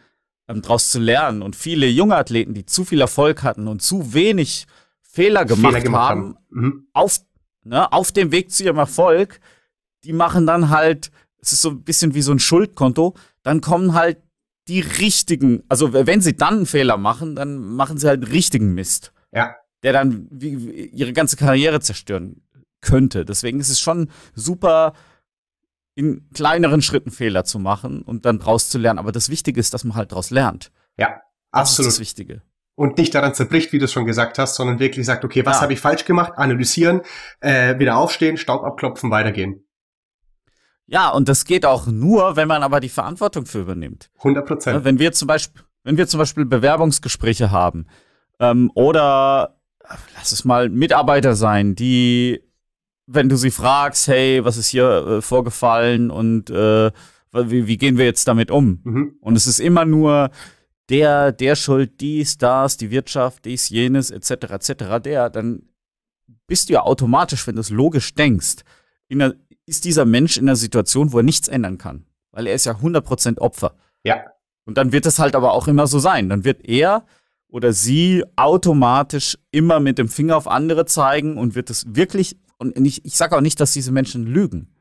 ähm, daraus zu lernen. Und viele junge Athleten, die zu viel Erfolg hatten und zu wenig Fehler gemacht, Fehler gemacht haben, haben. Mhm. Auf, ne, auf dem Weg zu ihrem Erfolg, die machen dann halt, es ist so ein bisschen wie so ein Schuldkonto, dann kommen halt die richtigen, also wenn sie dann einen Fehler machen, dann machen sie halt richtigen Mist. Ja der dann wie, ihre ganze Karriere zerstören könnte. Deswegen ist es schon super, in kleineren Schritten Fehler zu machen und dann draus zu lernen. Aber das Wichtige ist, dass man halt draus lernt. Ja, absolut. Das ist das Wichtige. Und nicht daran zerbricht, wie du es schon gesagt hast, sondern wirklich sagt, okay, was ja. habe ich falsch gemacht? Analysieren, äh, wieder aufstehen, Staub abklopfen, weitergehen. Ja, und das geht auch nur, wenn man aber die Verantwortung für übernimmt. 100 Prozent. Wenn wir zum Beispiel, wenn wir zum Beispiel Bewerbungsgespräche haben ähm, oder lass es mal Mitarbeiter sein, die, wenn du sie fragst, hey, was ist hier äh, vorgefallen und äh, wie, wie, gehen wir jetzt damit um? Mhm. Und es ist immer nur der, der schuld, dies, das, die Wirtschaft, dies, jenes, etc., etc., der, dann bist du ja automatisch, wenn du es logisch denkst, der, ist dieser Mensch in einer Situation, wo er nichts ändern kann. Weil er ist ja 100% Opfer. Ja. Und dann wird es halt aber auch immer so sein. Dann wird er oder sie automatisch immer mit dem Finger auf andere zeigen und wird es wirklich, und ich, ich sage auch nicht, dass diese Menschen lügen.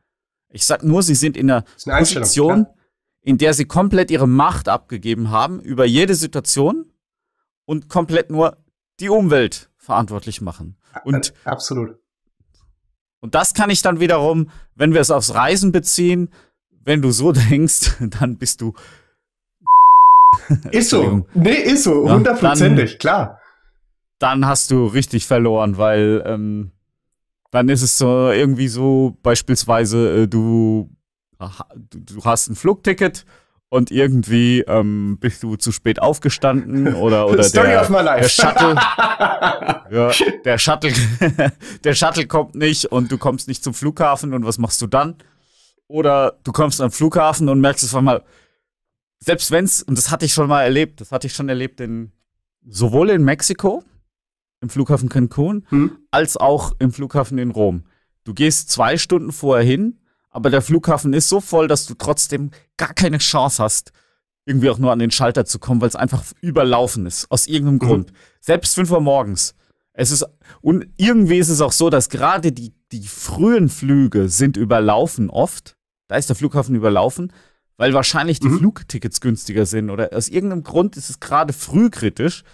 Ich sage nur, sie sind in einer Position, in der sie komplett ihre Macht abgegeben haben über jede Situation und komplett nur die Umwelt verantwortlich machen. Und äh, absolut. Und das kann ich dann wiederum, wenn wir es aufs Reisen beziehen, wenn du so denkst, dann bist du Ist so. Nee, ist so. Hundertprozentig, ja, klar. Dann hast du richtig verloren, weil ähm, dann ist es so irgendwie so, beispielsweise, äh, du, du hast ein Flugticket und irgendwie ähm, bist du zu spät aufgestanden oder oder der, der, Shuttle ja, der Shuttle der Shuttle kommt nicht und du kommst nicht zum Flughafen und was machst du dann oder du kommst am Flughafen und merkst es auf einmal selbst wenn es, und das hatte ich schon mal erlebt, das hatte ich schon erlebt in sowohl in Mexiko, im Flughafen Cancun, hm. als auch im Flughafen in Rom. Du gehst zwei Stunden vorher hin, aber der Flughafen ist so voll, dass du trotzdem gar keine Chance hast, irgendwie auch nur an den Schalter zu kommen, weil es einfach überlaufen ist, aus irgendeinem mhm. Grund. Selbst 5 Uhr morgens. Es ist, und irgendwie ist es auch so, dass gerade die, die frühen Flüge sind überlaufen oft. Da ist der Flughafen überlaufen weil wahrscheinlich die mhm. Flugtickets günstiger sind oder aus irgendeinem Grund ist es gerade früh kritisch.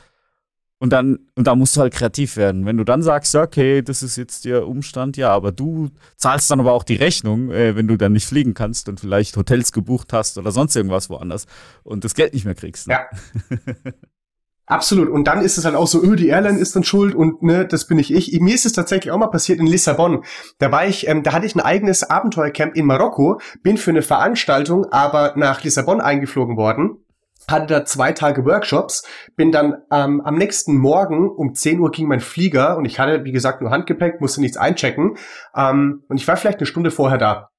Und dann, und da musst du halt kreativ werden. Wenn du dann sagst, okay, das ist jetzt der Umstand, ja, aber du zahlst dann aber auch die Rechnung, äh, wenn du dann nicht fliegen kannst und vielleicht Hotels gebucht hast oder sonst irgendwas woanders und das Geld nicht mehr kriegst. Ne? Ja. Absolut. Und dann ist es halt auch so, öh, die Airline ist dann schuld und ne, das bin ich ich. Mir ist es tatsächlich auch mal passiert in Lissabon. Da war ich, ähm, da hatte ich ein eigenes Abenteuercamp in Marokko, bin für eine Veranstaltung aber nach Lissabon eingeflogen worden hatte da zwei Tage Workshops, bin dann ähm, am nächsten Morgen um 10 Uhr ging mein Flieger und ich hatte, wie gesagt, nur Handgepäck, musste nichts einchecken ähm, und ich war vielleicht eine Stunde vorher da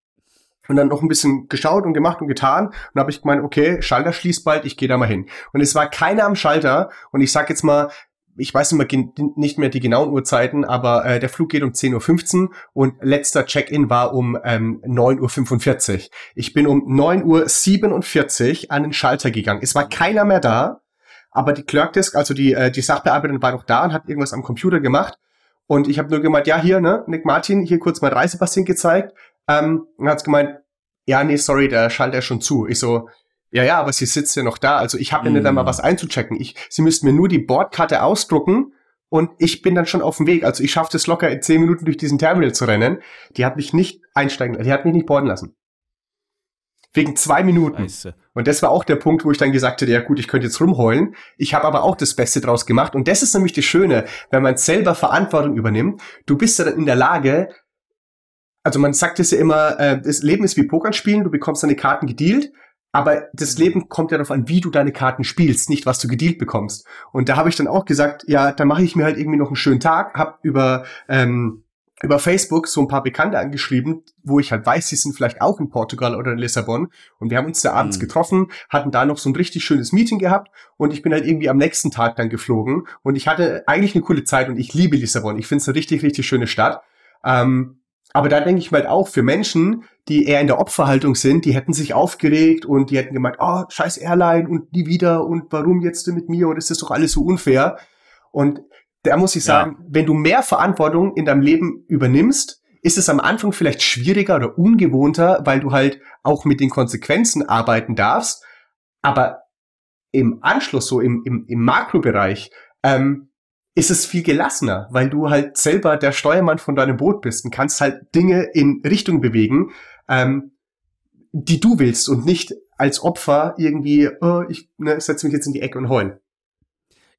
und dann noch ein bisschen geschaut und gemacht und getan. Und habe ich gemeint, okay, Schalter schließt bald, ich gehe da mal hin. Und es war keiner am Schalter. Und ich sag jetzt mal, ich weiß immer nicht mehr die genauen Uhrzeiten, aber äh, der Flug geht um 10.15 Uhr und letzter Check-in war um ähm, 9.45 Uhr. Ich bin um 9.47 Uhr an den Schalter gegangen. Es war keiner mehr da, aber die Clerk also die, äh, die Sachbearbeiterin war noch da und hat irgendwas am Computer gemacht. Und ich habe nur gemeint, ja, hier, ne, Nick Martin, hier kurz mein Reisepasschen gezeigt. Ähm, und hat's gemeint, ja, nee, sorry, da schaltet er schon zu. Ich so, ja, ja, aber sie sitzt ja noch da. Also ich habe ja nicht einmal hm. was einzuchecken. Ich, sie müsste mir nur die Bordkarte ausdrucken und ich bin dann schon auf dem Weg. Also ich schaffe es locker in zehn Minuten durch diesen Terminal zu rennen. Die hat mich nicht einsteigen die hat mich nicht boarden lassen. Wegen zwei Minuten. Scheiße. Und das war auch der Punkt, wo ich dann gesagt hätte, ja gut, ich könnte jetzt rumheulen. Ich habe aber auch das Beste draus gemacht. Und das ist nämlich das Schöne, wenn man selber Verantwortung übernimmt. Du bist ja dann in der Lage, also man sagt es ja immer, äh, das Leben ist wie Pokern spielen, du bekommst deine Karten gedealt, aber das Leben kommt ja darauf an, wie du deine Karten spielst, nicht was du gedealt bekommst. Und da habe ich dann auch gesagt, ja, da mache ich mir halt irgendwie noch einen schönen Tag, hab über ähm, über Facebook so ein paar Bekannte angeschrieben, wo ich halt weiß, sie sind vielleicht auch in Portugal oder in Lissabon. Und wir haben uns da abends mhm. getroffen, hatten da noch so ein richtig schönes Meeting gehabt und ich bin halt irgendwie am nächsten Tag dann geflogen und ich hatte eigentlich eine coole Zeit und ich liebe Lissabon. Ich finde es eine richtig, richtig schöne Stadt. Ähm, aber da denke ich mal halt auch für Menschen, die eher in der Opferhaltung sind, die hätten sich aufgeregt und die hätten gemeint, oh, scheiß Airline und nie wieder und warum jetzt mit mir und ist das doch alles so unfair. Und da muss ich sagen, ja. wenn du mehr Verantwortung in deinem Leben übernimmst, ist es am Anfang vielleicht schwieriger oder ungewohnter, weil du halt auch mit den Konsequenzen arbeiten darfst. Aber im Anschluss, so im, im, im Makrobereich, ähm, ist es viel gelassener, weil du halt selber der Steuermann von deinem Boot bist und kannst halt Dinge in Richtung bewegen, ähm, die du willst und nicht als Opfer irgendwie, oh, ich ne, setze mich jetzt in die Ecke und heulen.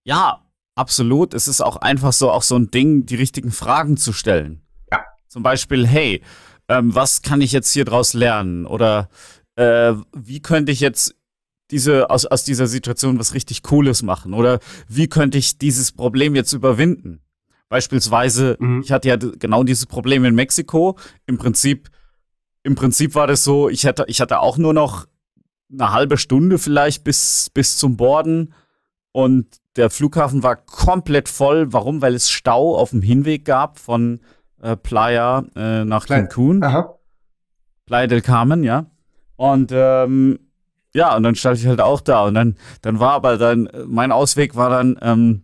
Ja, absolut. Es ist auch einfach so, auch so ein Ding, die richtigen Fragen zu stellen. Ja. Zum Beispiel, hey, ähm, was kann ich jetzt hier draus lernen? Oder äh, wie könnte ich jetzt diese, aus, aus dieser Situation was richtig Cooles machen? Oder wie könnte ich dieses Problem jetzt überwinden? Beispielsweise, mhm. ich hatte ja genau dieses Problem in Mexiko. Im Prinzip, im Prinzip war das so, ich hatte, ich hatte auch nur noch eine halbe Stunde vielleicht bis, bis zum Borden und der Flughafen war komplett voll. Warum? Weil es Stau auf dem Hinweg gab von äh, Playa äh, nach Cancun. Playa del Carmen, ja. Und ähm, ja, und dann stand ich halt auch da. Und dann, dann war aber dann, mein Ausweg war dann, ähm,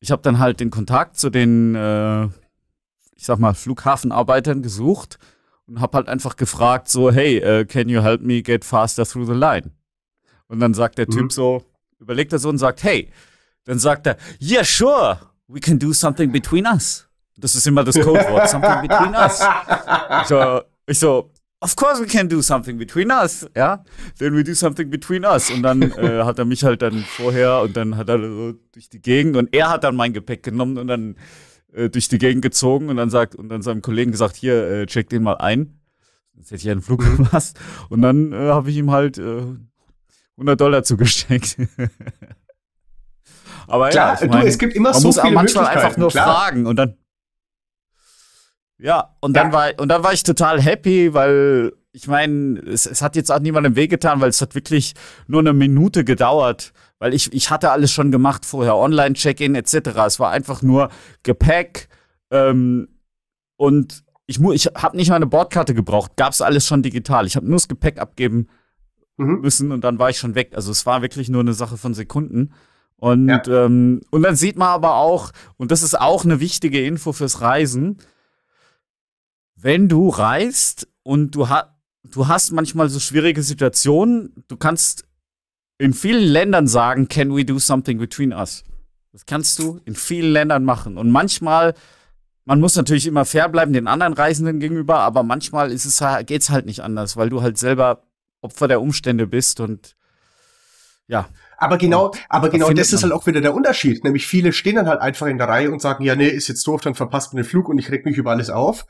ich habe dann halt den Kontakt zu den, äh, ich sag mal, Flughafenarbeitern gesucht und habe halt einfach gefragt, so, hey, uh, can you help me get faster through the line? Und dann sagt der mhm. Typ so, überlegt er so und sagt, hey, dann sagt er, yeah, sure, we can do something between us. Das ist immer das Codewort, something between us. Ich so, ich so of course we can do something between us, ja, then we do something between us. Und dann äh, hat er mich halt dann vorher und dann hat er so durch die Gegend und er hat dann mein Gepäck genommen und dann äh, durch die Gegend gezogen und dann sagt und dann seinem Kollegen gesagt, hier, äh, check den mal ein. Jetzt hätte ich einen Flug gemacht. Und dann äh, habe ich ihm halt äh, 100 Dollar zugesteckt. Aber Klar, ja, ich meine, du, es gibt immer man so muss viele manchmal einfach nur Klar. fragen und dann ja, und dann, War, und dann war ich total happy, weil ich meine, es, es, hat jetzt auch niemandem wehgetan, weil es hat wirklich nur eine Minute gedauert, weil ich, ich hatte alles schon gemacht vorher, Online-Check-In etc. Es war einfach nur Gepäck ähm, und ich, ich habe nicht mal eine Bordkarte gebraucht, gab es alles schon digital. Ich habe nur das Gepäck abgeben mhm. müssen und dann war ich schon weg. Also es war wirklich nur eine Sache von Sekunden. Und, ja. ähm, und dann sieht man aber auch, und das ist auch eine wichtige Info fürs Reisen, wenn du reist und du, ha du hast manchmal so schwierige Situationen, du kannst in vielen Ländern sagen, can we do something between us? Das kannst du in vielen Ländern machen. Und manchmal, man muss natürlich immer fair bleiben den anderen Reisenden gegenüber, aber manchmal geht es, halt, geht's halt nicht anders, weil du halt selber Opfer der Umstände bist und ja. Aber genau, aber genau das ist halt auch wieder der Unterschied. Nämlich viele stehen dann halt einfach in der Reihe und sagen, ja, nee, ist jetzt doof, dann verpasst man den Flug und ich reg mich über alles auf.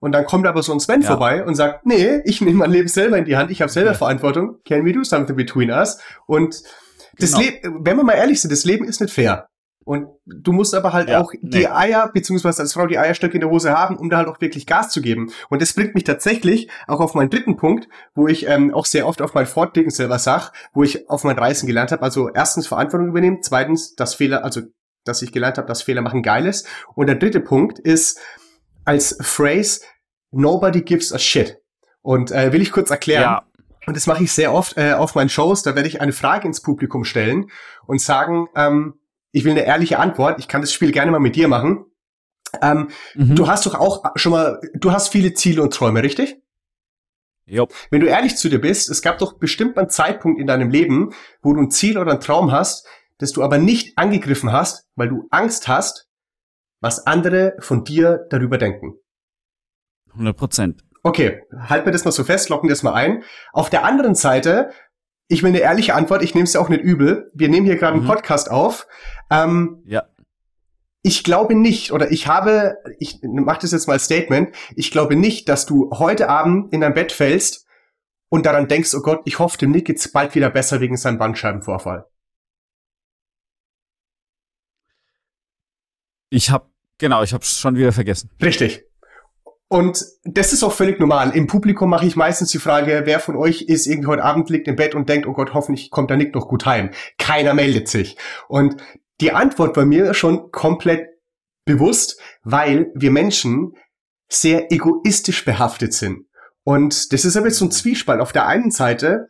Und dann kommt aber so ein Sven ja. vorbei und sagt, nee, ich nehme mein Leben selber in die Hand, ich habe selber ja. Verantwortung, can we do something between us? Und das genau. Leben, wenn wir mal ehrlich sind, das Leben ist nicht fair. Und du musst aber halt ja, auch nee. die Eier, beziehungsweise als Frau die Eierstöcke in der Hose haben, um da halt auch wirklich Gas zu geben. Und das bringt mich tatsächlich auch auf meinen dritten Punkt, wo ich ähm, auch sehr oft auf mein Fortdegen selber sag, wo ich auf meinen Reisen gelernt habe. Also erstens Verantwortung übernehmen, zweitens, dass Fehler, also dass ich gelernt habe, dass Fehler machen geil ist. Und der dritte Punkt ist als Phrase, Nobody gives a shit. Und äh, will ich kurz erklären. Ja. Und das mache ich sehr oft äh, auf meinen Shows. Da werde ich eine Frage ins Publikum stellen und sagen, ähm, ich will eine ehrliche Antwort. Ich kann das Spiel gerne mal mit dir machen. Ähm, mhm. Du hast doch auch schon mal, du hast viele Ziele und Träume, richtig? Jop. Wenn du ehrlich zu dir bist, es gab doch bestimmt mal einen Zeitpunkt in deinem Leben, wo du ein Ziel oder einen Traum hast, das du aber nicht angegriffen hast, weil du Angst hast, was andere von dir darüber denken. 100 Prozent. Okay, halten wir das mal so fest, locken das mal ein. Auf der anderen Seite, ich will eine ehrliche Antwort, ich nehme es ja auch nicht übel. Wir nehmen hier gerade mhm. einen Podcast auf. Ähm, ja. Ich glaube nicht, oder ich habe, ich mache das jetzt mal als Statement, ich glaube nicht, dass du heute Abend in dein Bett fällst und daran denkst, oh Gott, ich hoffe, dem Nick geht's bald wieder besser wegen seinem Bandscheibenvorfall. Ich habe genau, ich habe schon wieder vergessen. Richtig. Und das ist auch völlig normal. Im Publikum mache ich meistens die Frage, wer von euch ist irgendwie heute Abend liegt im Bett und denkt, oh Gott, hoffentlich kommt der Nick noch gut heim. Keiner meldet sich. Und die Antwort bei mir ist schon komplett bewusst, weil wir Menschen sehr egoistisch behaftet sind. Und das ist aber jetzt so ein Zwiespalt. Auf der einen Seite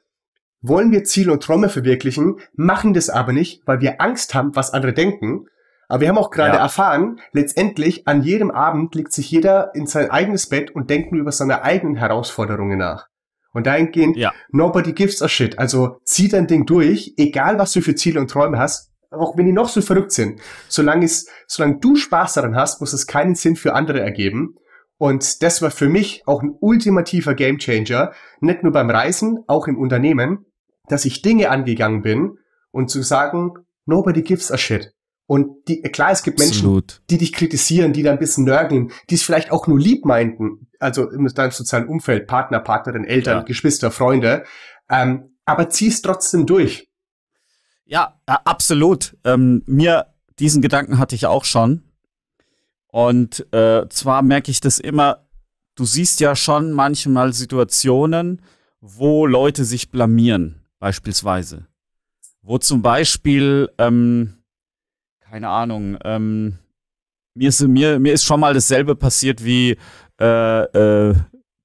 wollen wir Ziele und Träume verwirklichen, machen das aber nicht, weil wir Angst haben, was andere denken. Aber wir haben auch gerade ja. erfahren, letztendlich an jedem Abend legt sich jeder in sein eigenes Bett und denkt nur über seine eigenen Herausforderungen nach. Und dahingehend, ja. nobody gives a shit. Also zieh dein Ding durch, egal was du für Ziele und Träume hast, auch wenn die noch so verrückt sind. Solange, es, solange du Spaß daran hast, muss es keinen Sinn für andere ergeben. Und das war für mich auch ein ultimativer Gamechanger, nicht nur beim Reisen, auch im Unternehmen, dass ich Dinge angegangen bin und zu sagen, nobody gives a shit. Und die, klar, es gibt Menschen, Absolut. die dich kritisieren, die da ein bisschen nörgeln, die es vielleicht auch nur lieb meinten, also in deinem sozialen Umfeld, Partner, Partnerin, Eltern, ja. Geschwister, Freunde, ähm, aber zieh es trotzdem durch. Ja, absolut. Ähm, mir, diesen Gedanken hatte ich auch schon. Und äh, zwar merke ich das immer, du siehst ja schon manchmal Situationen, wo Leute sich blamieren, beispielsweise. Wo zum Beispiel ähm, keine Ahnung. Ähm, mir, ist, mir, mir ist schon mal dasselbe passiert wie äh, äh,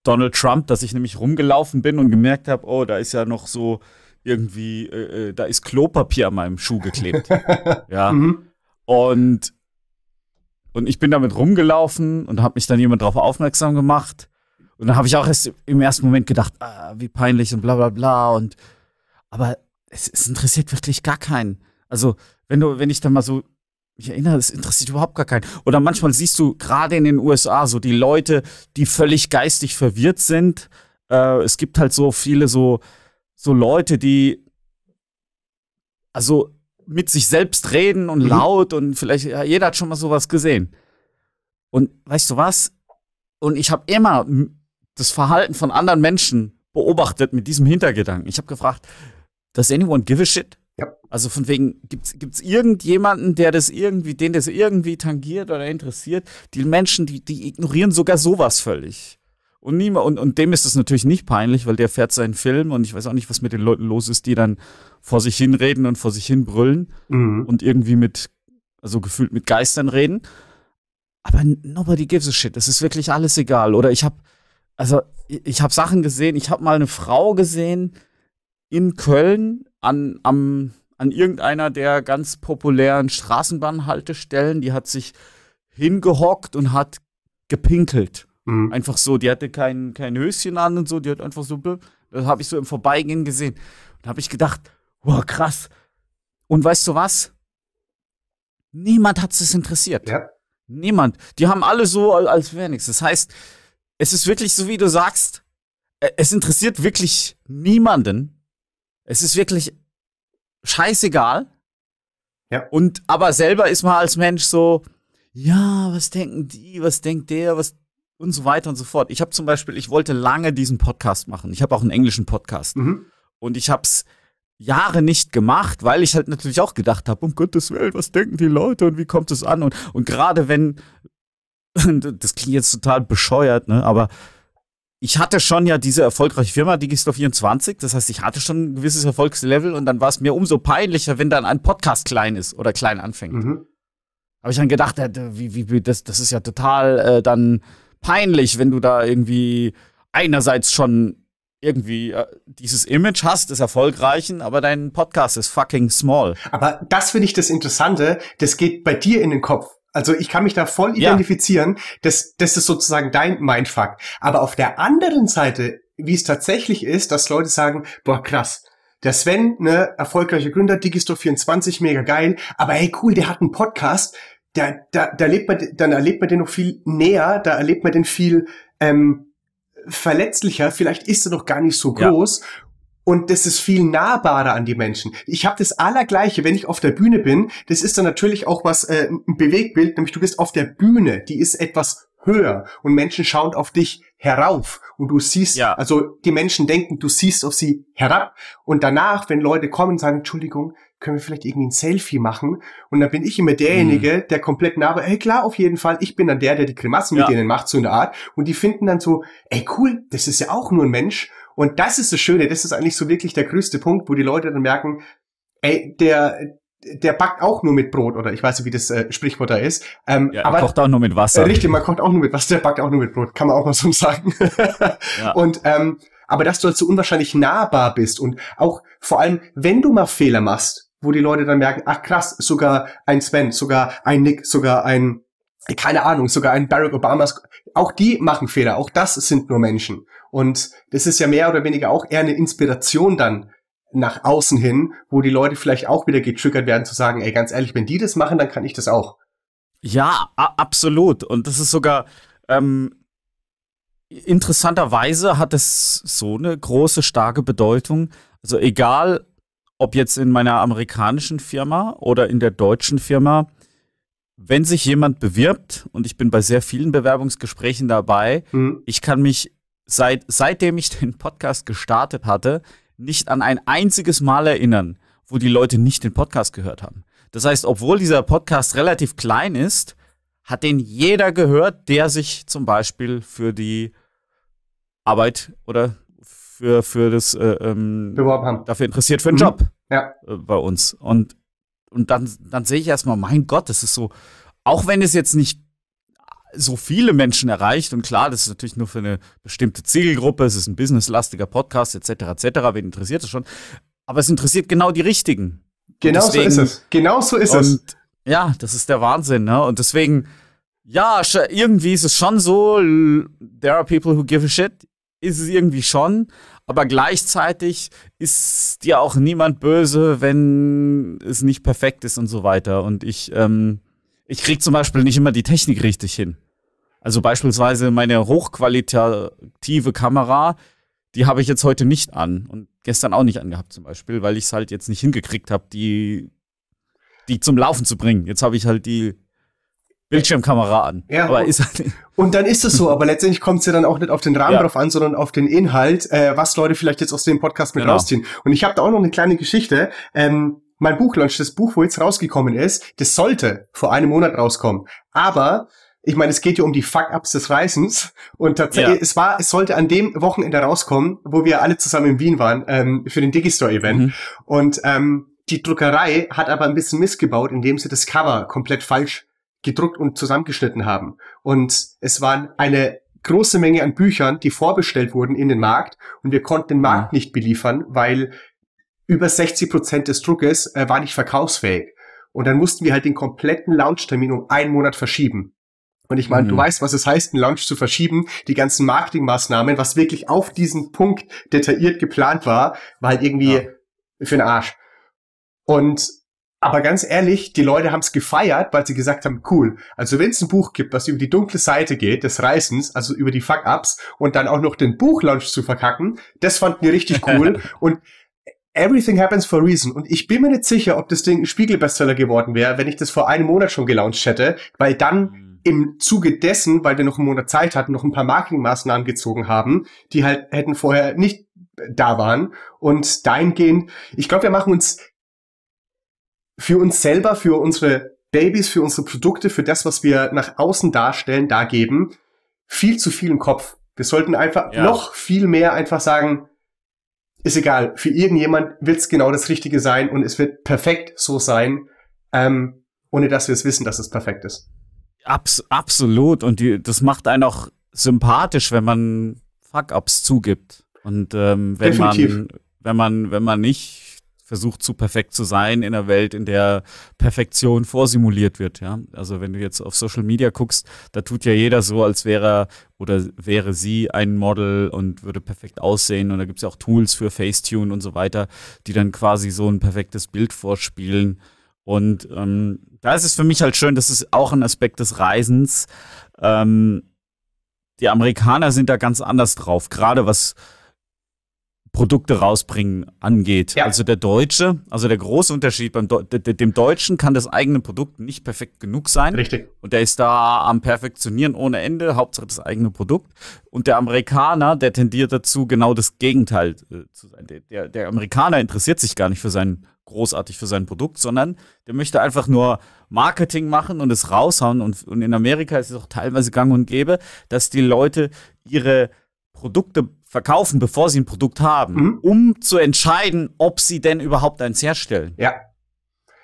Donald Trump, dass ich nämlich rumgelaufen bin und gemerkt habe, oh, da ist ja noch so irgendwie, äh, äh da ist Klopapier an meinem Schuh geklebt. ja. Mhm. Und, und ich bin damit rumgelaufen und habe mich dann jemand darauf aufmerksam gemacht. Und dann habe ich auch erst im ersten Moment gedacht, ah, wie peinlich und bla bla bla. Und aber es, es interessiert wirklich gar keinen. Also, wenn du, wenn ich dann mal so ich erinnere, das interessiert überhaupt gar keinen. Oder manchmal siehst du gerade in den USA so die Leute, die völlig geistig verwirrt sind. Äh, es gibt halt so viele so, so Leute, die also mit sich selbst reden und mhm. laut und vielleicht, ja, jeder hat schon mal sowas gesehen. Und weißt du was? Und ich habe immer das Verhalten von anderen Menschen beobachtet mit diesem Hintergedanken. Ich habe gefragt, does anyone give a shit? Ja. Also von wegen, gibt es irgendjemanden, der das irgendwie, den das irgendwie tangiert oder interessiert? Die Menschen, die, die ignorieren sogar sowas völlig. Und, niemand, und, und dem ist das natürlich nicht peinlich, weil der fährt seinen Film und ich weiß auch nicht, was mit den Leuten los ist, die dann vor sich hinreden und vor sich hin brüllen mhm. und irgendwie mit, also gefühlt mit Geistern reden. Aber nobody gives a shit. Das ist wirklich alles egal. Oder ich habe, also ich habe Sachen gesehen. Ich habe mal eine Frau gesehen in Köln an, am, an irgendeiner der ganz populären Straßenbahnhaltestellen, die hat sich hingehockt und hat gepinkelt. Mhm. Einfach so, die hatte kein, kein Höschen an und so, die hat einfach so, das habe ich so im Vorbeigehen gesehen. Und habe ich gedacht, wow, krass. Und weißt du was? Niemand hat es interessiert. Ja. Niemand. Die haben alle so, als wäre nichts. Das heißt, es ist wirklich so, wie du sagst, e-, es interessiert wirklich niemanden, es ist wirklich scheißegal. Ja. Und aber selber ist man als Mensch so, ja, was denken die, was denkt der, was und so weiter und so fort. Ich habe zum Beispiel, ich wollte lange diesen Podcast machen. Ich habe auch einen englischen Podcast. Mhm. Und ich habe es Jahre nicht gemacht, weil ich halt natürlich auch gedacht habe, um Gottes Willen, was denken die Leute und wie kommt es an? Und, und gerade wenn, das klingt jetzt total bescheuert, ne? aber ich hatte schon ja diese erfolgreiche Firma Digistore24, das heißt, ich hatte schon ein gewisses Erfolgslevel und dann war es mir umso peinlicher, wenn dann ein Podcast klein ist oder klein anfängt. Mhm. Habe ich dann gedacht, äh, wie, wie, das, das ist ja total äh, dann peinlich, wenn du da irgendwie einerseits schon irgendwie äh, dieses Image hast des Erfolgreichen, aber dein Podcast ist fucking small. Aber das finde ich das Interessante, das geht bei dir in den Kopf. Also ich kann mich da voll identifizieren. Ja. Das, das ist sozusagen dein Mindfuck. Aber auf der anderen Seite, wie es tatsächlich ist, dass Leute sagen, boah, krass, der Sven, ne, erfolgreicher Gründer, Digistore 24, mega geil, aber hey, cool, der hat einen Podcast, da, da, da lebt man, dann erlebt man den noch viel näher, da erlebt man den viel ähm, verletzlicher, vielleicht ist er noch gar nicht so groß ja. Und das ist viel nahbarer an die Menschen. Ich habe das Allergleiche, wenn ich auf der Bühne bin. Das ist dann natürlich auch was, äh, ein Bewegbild, nämlich du bist auf der Bühne, die ist etwas höher und Menschen schauen auf dich herauf und du siehst, ja. also die Menschen denken, du siehst auf sie herab und danach, wenn Leute kommen, sagen, Entschuldigung, können wir vielleicht irgendwie ein Selfie machen? Und dann bin ich immer derjenige, mhm. der komplett nah, ey klar, auf jeden Fall, ich bin dann der, der die Grimassen ja. mit denen macht, so eine Art. Und die finden dann so, ey cool, das ist ja auch nur ein Mensch. Und das ist das Schöne, das ist eigentlich so wirklich der größte Punkt, wo die Leute dann merken, ey, der, der backt auch nur mit Brot oder ich weiß nicht, wie das äh, Sprichwort da ist. Ähm, ja, aber kocht auch nur mit Wasser. Richtig, man kocht auch nur mit Wasser, der backt auch nur mit Brot, kann man auch mal so sagen. ja. Und ähm, aber dass du halt so unwahrscheinlich nahbar bist und auch vor allem, wenn du mal Fehler machst, wo die Leute dann merken, ach krass, sogar ein Sven, sogar ein Nick, sogar ein keine Ahnung, sogar ein Barack Obama, auch die machen Fehler, auch das sind nur Menschen. Und das ist ja mehr oder weniger auch eher eine Inspiration dann nach außen hin, wo die Leute vielleicht auch wieder getriggert werden zu sagen, ey, ganz ehrlich, wenn die das machen, dann kann ich das auch. Ja, absolut. Und das ist sogar ähm, interessanterweise hat es so eine große, starke Bedeutung. Also egal, ob jetzt in meiner amerikanischen Firma oder in der deutschen Firma, wenn sich jemand bewirbt, und ich bin bei sehr vielen Bewerbungsgesprächen dabei, mhm. ich kann mich seit, seitdem ich den Podcast gestartet hatte, nicht an ein einziges Mal erinnern, wo die Leute nicht den Podcast gehört haben. Das heißt, obwohl dieser Podcast relativ klein ist, hat den jeder gehört, der sich zum Beispiel für die Arbeit oder für, für das äh, ähm, dafür interessiert für einen mhm. Job ja. äh, bei uns. Und, und dann, dann sehe ich erstmal, mein Gott, das ist so, auch wenn es jetzt nicht so viele Menschen erreicht. Und klar, das ist natürlich nur für eine bestimmte Zielgruppe. Es ist ein businesslastiger Podcast, etc., etc. Wen interessiert das schon? Aber es interessiert genau die Richtigen. Genau deswegen, so ist es. Genau so ist es. Ja, das ist der Wahnsinn. Ne? Und deswegen, ja, irgendwie ist es schon so, there are people who give a shit. Ist es irgendwie schon. Aber gleichzeitig ist dir auch niemand böse, wenn es nicht perfekt ist und so weiter. Und ich, ähm, ich krieg zum Beispiel nicht immer die Technik richtig hin. Also beispielsweise meine hochqualitative Kamera, die habe ich jetzt heute nicht an und gestern auch nicht angehabt zum Beispiel, weil ich es halt jetzt nicht hingekriegt habe, die, die zum Laufen zu bringen. Jetzt habe ich halt die Bildschirmkamera an. Ja, aber ist halt und dann ist es so, aber letztendlich kommt es ja dann auch nicht auf den Rahmen ja. drauf an, sondern auf den Inhalt, äh, was Leute vielleicht jetzt aus dem Podcast mit genau. rausziehen. Und ich habe da auch noch eine kleine Geschichte. Ähm, mein Buchlaunch, das Buch, wo jetzt rausgekommen ist, das sollte vor einem Monat rauskommen. Aber ich meine, es geht ja um die Fuck-Ups des Reisens. Und tatsächlich, ja. es war, es sollte an dem Wochenende rauskommen, wo wir alle zusammen in Wien waren, ähm, für den Digistore-Event. Mhm. Und ähm, die Druckerei hat aber ein bisschen missgebaut, indem sie das Cover komplett falsch gedruckt und zusammengeschnitten haben. Und es waren eine große Menge an Büchern, die vorbestellt wurden in den Markt und wir konnten den Markt mhm. nicht beliefern, weil über 60 Prozent des Druckes äh, war nicht verkaufsfähig. Und dann mussten wir halt den kompletten Launchtermin um einen Monat verschieben. Und ich meine, mhm. du weißt, was es heißt, einen Launch zu verschieben, die ganzen Marketingmaßnahmen, was wirklich auf diesen Punkt detailliert geplant war, war halt irgendwie ja. für den Arsch. Und aber ganz ehrlich, die Leute haben es gefeiert, weil sie gesagt haben, cool. Also wenn es ein Buch gibt, was über die dunkle Seite geht, des Reißens, also über die Fuck-Ups und dann auch noch den Buchlaunch zu verkacken, das fanden die richtig cool. und Everything happens for a reason. Und ich bin mir nicht sicher, ob das Ding ein Spiegelbestseller geworden wäre, wenn ich das vor einem Monat schon gelauncht hätte, weil dann mhm im Zuge dessen, weil wir noch einen Monat Zeit hatten, noch ein paar Marketingmaßnahmen gezogen haben, die halt hätten vorher nicht äh, da waren. Und dahingehend, ich glaube, wir machen uns für uns selber, für unsere Babys, für unsere Produkte, für das, was wir nach außen darstellen, dargeben, viel zu viel im Kopf. Wir sollten einfach ja. noch viel mehr einfach sagen, ist egal, für irgendjemand wird es genau das Richtige sein und es wird perfekt so sein, ähm, ohne dass wir es wissen, dass es perfekt ist. Abs absolut. Und die, das macht einen auch sympathisch, wenn man Fuck-Ups zugibt. Und ähm, wenn man, wenn man, wenn man nicht versucht, zu perfekt zu sein in einer Welt, in der Perfektion vorsimuliert wird, ja. Also wenn du jetzt auf Social Media guckst, da tut ja jeder so, als wäre er oder wäre sie ein Model und würde perfekt aussehen. Und da gibt es ja auch Tools für Facetune und so weiter, die dann quasi so ein perfektes Bild vorspielen. Und ähm, da ist es für mich halt schön, das ist auch ein Aspekt des Reisens. Ähm, die Amerikaner sind da ganz anders drauf, gerade was Produkte rausbringen angeht. Ja. Also der Deutsche, also der große Unterschied beim De dem Deutschen kann das eigene Produkt nicht perfekt genug sein. Richtig. Und der ist da am Perfektionieren ohne Ende, Hauptsache das eigene Produkt. Und der Amerikaner, der tendiert dazu, genau das Gegenteil äh, zu sein. Der, der Amerikaner interessiert sich gar nicht für sein großartig für sein Produkt, sondern der möchte einfach nur Marketing machen und es raushauen. Und, und in Amerika ist es auch teilweise gang und gäbe, dass die Leute ihre Produkte verkaufen, bevor sie ein Produkt haben, mhm. um zu entscheiden, ob sie denn überhaupt eins herstellen. Ja.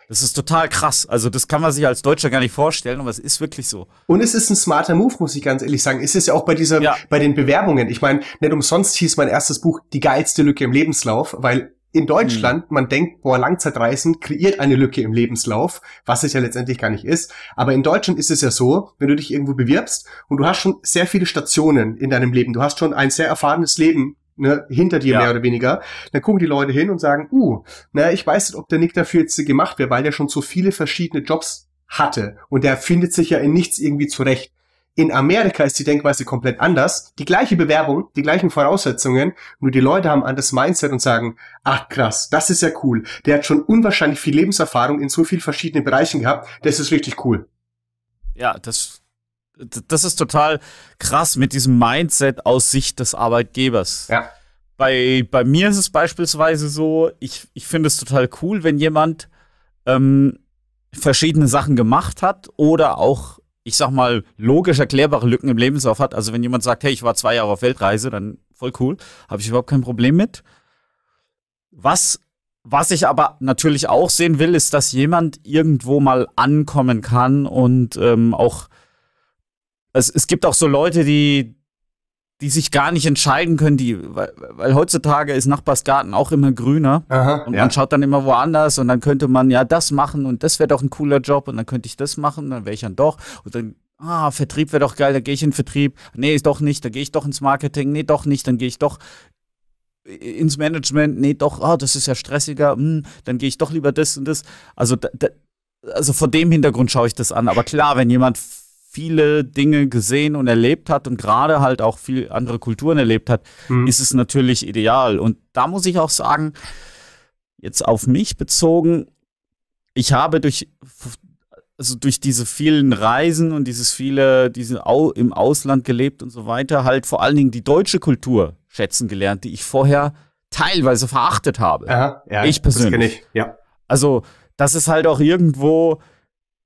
Das ist total krass. Also das kann man sich als Deutscher gar nicht vorstellen, aber es ist wirklich so. Und es ist ein smarter Move, muss ich ganz ehrlich sagen. Es ist ja auch bei dieser, ja. bei den Bewerbungen. Ich meine, nicht umsonst hieß mein erstes Buch die geilste Lücke im Lebenslauf, weil in Deutschland, mhm. man denkt, boah, Langzeitreisen kreiert eine Lücke im Lebenslauf, was es ja letztendlich gar nicht ist. Aber in Deutschland ist es ja so, wenn du dich irgendwo bewirbst und du hast schon sehr viele Stationen in deinem Leben, du hast schon ein sehr erfahrenes Leben ne, hinter dir ja. mehr oder weniger, dann gucken die Leute hin und sagen, uh, na, ich weiß nicht, ob der Nick dafür jetzt gemacht wäre, weil der schon so viele verschiedene Jobs hatte und der findet sich ja in nichts irgendwie zurecht. In Amerika ist die Denkweise komplett anders. Die gleiche Bewerbung, die gleichen Voraussetzungen, nur die Leute haben ein anderes Mindset und sagen, ach krass, das ist ja cool. Der hat schon unwahrscheinlich viel Lebenserfahrung in so vielen verschiedenen Bereichen gehabt. Das ist richtig cool. Ja, das, das ist total krass mit diesem Mindset aus Sicht des Arbeitgebers. Ja. Bei, bei mir ist es beispielsweise so, ich, ich finde es total cool, wenn jemand ähm, verschiedene Sachen gemacht hat oder auch ich sag mal, logisch erklärbare Lücken im Lebenslauf hat. Also wenn jemand sagt, hey, ich war zwei Jahre auf Weltreise, dann voll cool, habe ich überhaupt kein Problem mit. Was, was ich aber natürlich auch sehen will, ist, dass jemand irgendwo mal ankommen kann und ähm, auch es, es gibt auch so Leute, die, die sich gar nicht entscheiden können, die, weil, weil heutzutage ist Nachbarsgarten auch immer grüner Aha, und ja. man schaut dann immer woanders und dann könnte man ja das machen und das wäre doch ein cooler Job und dann könnte ich das machen, dann wäre ich dann doch und dann ah, Vertrieb wäre doch geil, dann gehe ich in Vertrieb, nee, ist doch nicht, dann gehe ich doch ins Marketing, nee, doch nicht, dann gehe ich doch ins Management, nee, doch, ah, oh, das ist ja stressiger, hm, dann gehe ich doch lieber das und das. Also, da, da, also vor dem Hintergrund schaue ich das an, aber klar, wenn jemand viele Dinge gesehen und erlebt hat und gerade halt auch viel andere Kulturen erlebt hat, mhm. ist es natürlich ideal. Und da muss ich auch sagen, jetzt auf mich bezogen, ich habe durch, also durch diese vielen Reisen und dieses viele, diese Au im Ausland gelebt und so weiter, halt vor allen Dingen die deutsche Kultur schätzen gelernt, die ich vorher teilweise verachtet habe. Aha, ja, ich persönlich. Das ich. Ja. Also, das ist halt auch irgendwo,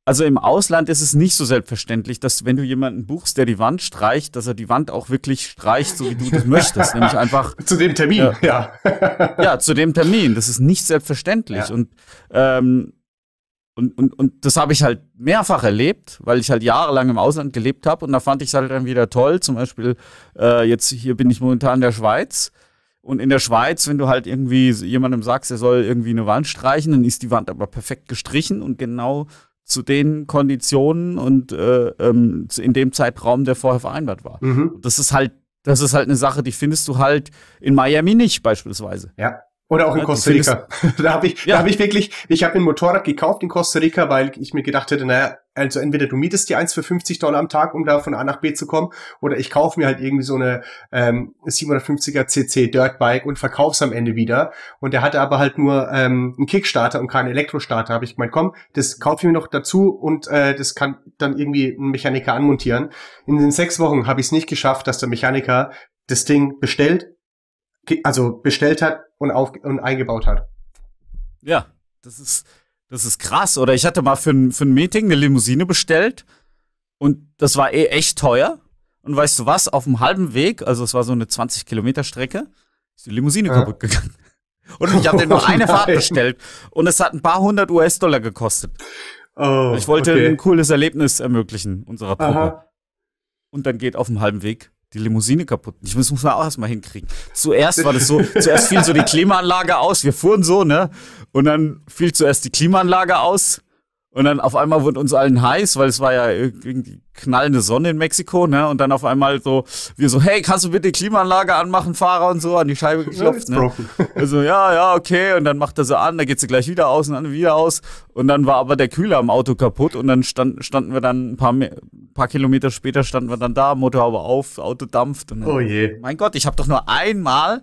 also im Ausland ist es nicht so selbstverständlich, dass wenn du jemanden buchst, der die Wand streicht, dass er die Wand auch wirklich streicht, so wie du das möchtest. Nämlich einfach. Zu dem Termin, äh, ja. ja, zu dem Termin. Das ist nicht selbstverständlich. Ja. Und, ähm, und, und, und das habe ich halt mehrfach erlebt, weil ich halt jahrelang im Ausland gelebt habe und da fand ich es halt dann wieder toll. Zum Beispiel, äh, jetzt hier bin ich momentan in der Schweiz. Und in der Schweiz, wenn du halt irgendwie jemandem sagst, er soll irgendwie eine Wand streichen, dann ist die Wand aber perfekt gestrichen und genau zu den Konditionen und äh, ähm, in dem Zeitraum, der vorher vereinbart war. Mhm. Das ist halt, das ist halt eine Sache, die findest du halt in Miami nicht beispielsweise. Ja. Oder auch in ja, Costa Rica. da habe ich, ja. hab ich wirklich, ich habe ein Motorrad gekauft in Costa Rica, weil ich mir gedacht hätte, naja, also entweder du mietest dir eins für 50 Dollar am Tag, um da von A nach B zu kommen, oder ich kaufe mir halt irgendwie so eine ähm, 750er CC Dirtbike und verkauf's am Ende wieder. Und der hatte aber halt nur ähm, einen Kickstarter und keinen Elektrostarter. Habe ich gemeint, komm, das kaufe ich mir noch dazu und äh, das kann dann irgendwie ein Mechaniker anmontieren. In den sechs Wochen habe ich es nicht geschafft, dass der Mechaniker das Ding bestellt, also bestellt hat und, auf, und eingebaut hat. Ja, das ist, das ist krass. Oder ich hatte mal für ein, für ein Meeting eine Limousine bestellt und das war eh echt teuer. Und weißt du was, auf dem halben Weg, also es war so eine 20 Kilometer Strecke, ist die Limousine ja. kaputt gegangen. Und ich habe den nur eine oh Fahrt bestellt und es hat ein paar hundert US-Dollar gekostet. Oh, ich wollte okay. ein cooles Erlebnis ermöglichen unserer Truppe. Aha. Und dann geht auf dem halben Weg die Limousine kaputt. Ich muss, muss man auch erstmal hinkriegen. Zuerst war das so, zuerst fiel so die Klimaanlage aus, wir fuhren so, ne? Und dann fiel zuerst die Klimaanlage aus. Und dann auf einmal wurde uns allen heiß, weil es war ja irgendwie knallende Sonne in Mexiko, ne? Und dann auf einmal so, wir so, hey, kannst du bitte die Klimaanlage anmachen, Fahrer und so, an die Scheibe geklopft, ne? Also, ja, ja, okay. Und dann macht er sie an, da geht sie gleich wieder aus und dann wieder aus. Und dann war aber der Kühler am Auto kaputt und dann stand, standen wir dann ein paar, paar Kilometer später standen wir dann da, Motorhaube auf, Auto dampft. Und oh je. Mein Gott, ich habe doch nur einmal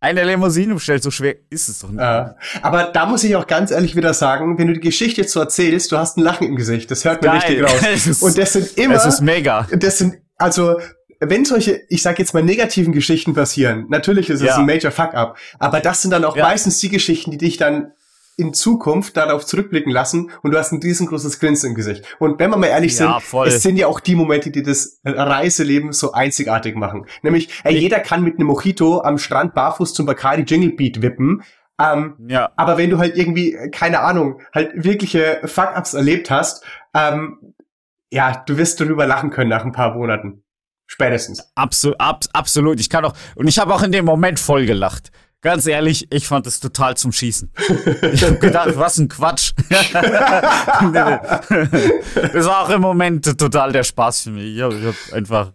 eine Limousine bestellt, so schwer ist es doch nicht. Äh, aber da muss ich auch ganz ehrlich wieder sagen, wenn du die Geschichte jetzt so erzählst, du hast ein Lachen im Gesicht. Das hört man richtig raus. und das sind immer. Das ist mega. Das sind, also, wenn solche, ich sag jetzt mal, negativen Geschichten passieren, natürlich ist es ja. ein Major Fuck-up. Aber das sind dann auch ja. meistens die Geschichten, die dich dann in Zukunft darauf zurückblicken lassen und du hast ein riesengroßes Grinsen im Gesicht. Und wenn wir mal ehrlich ja, sind, voll. es sind ja auch die Momente, die das Reiseleben so einzigartig machen. Nämlich, ey, jeder kann mit einem Mojito am Strand barfuß zum Bacardi Jingle Beat wippen. Ähm, ja. Aber wenn du halt irgendwie, keine Ahnung, halt wirkliche Fuck-Ups erlebt hast, ähm, ja, du wirst darüber lachen können nach ein paar Monaten. Spätestens. Absolut, ab, absolut. Ich kann auch, und ich habe auch in dem Moment voll gelacht. Ganz ehrlich, ich fand es total zum Schießen. Ich habe gedacht, was ein Quatsch. das war auch im Moment total der Spaß für mich. Ich habe hab einfach.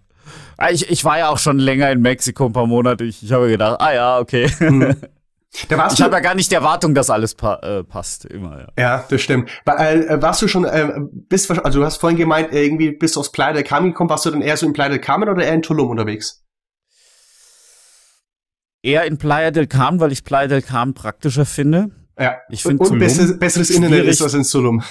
Ah, ich, ich war ja auch schon länger in Mexiko, ein paar Monate. Ich, ich habe gedacht, ah ja, okay. Mhm. ich habe ja gar nicht die Erwartung, dass alles pa äh, passt immer. Ja. ja, das stimmt. War, äh, warst du schon, äh, bist, also du hast vorhin gemeint, irgendwie bist du aus Playa del Carmen gekommen. Warst du dann eher so in Playa del Carmen oder eher in Tulum unterwegs? eher in Playa del Carmen, weil ich Playa del Carmen praktischer finde. Ja, ich finde und, und besseres, besseres Internet ist als in Tulum.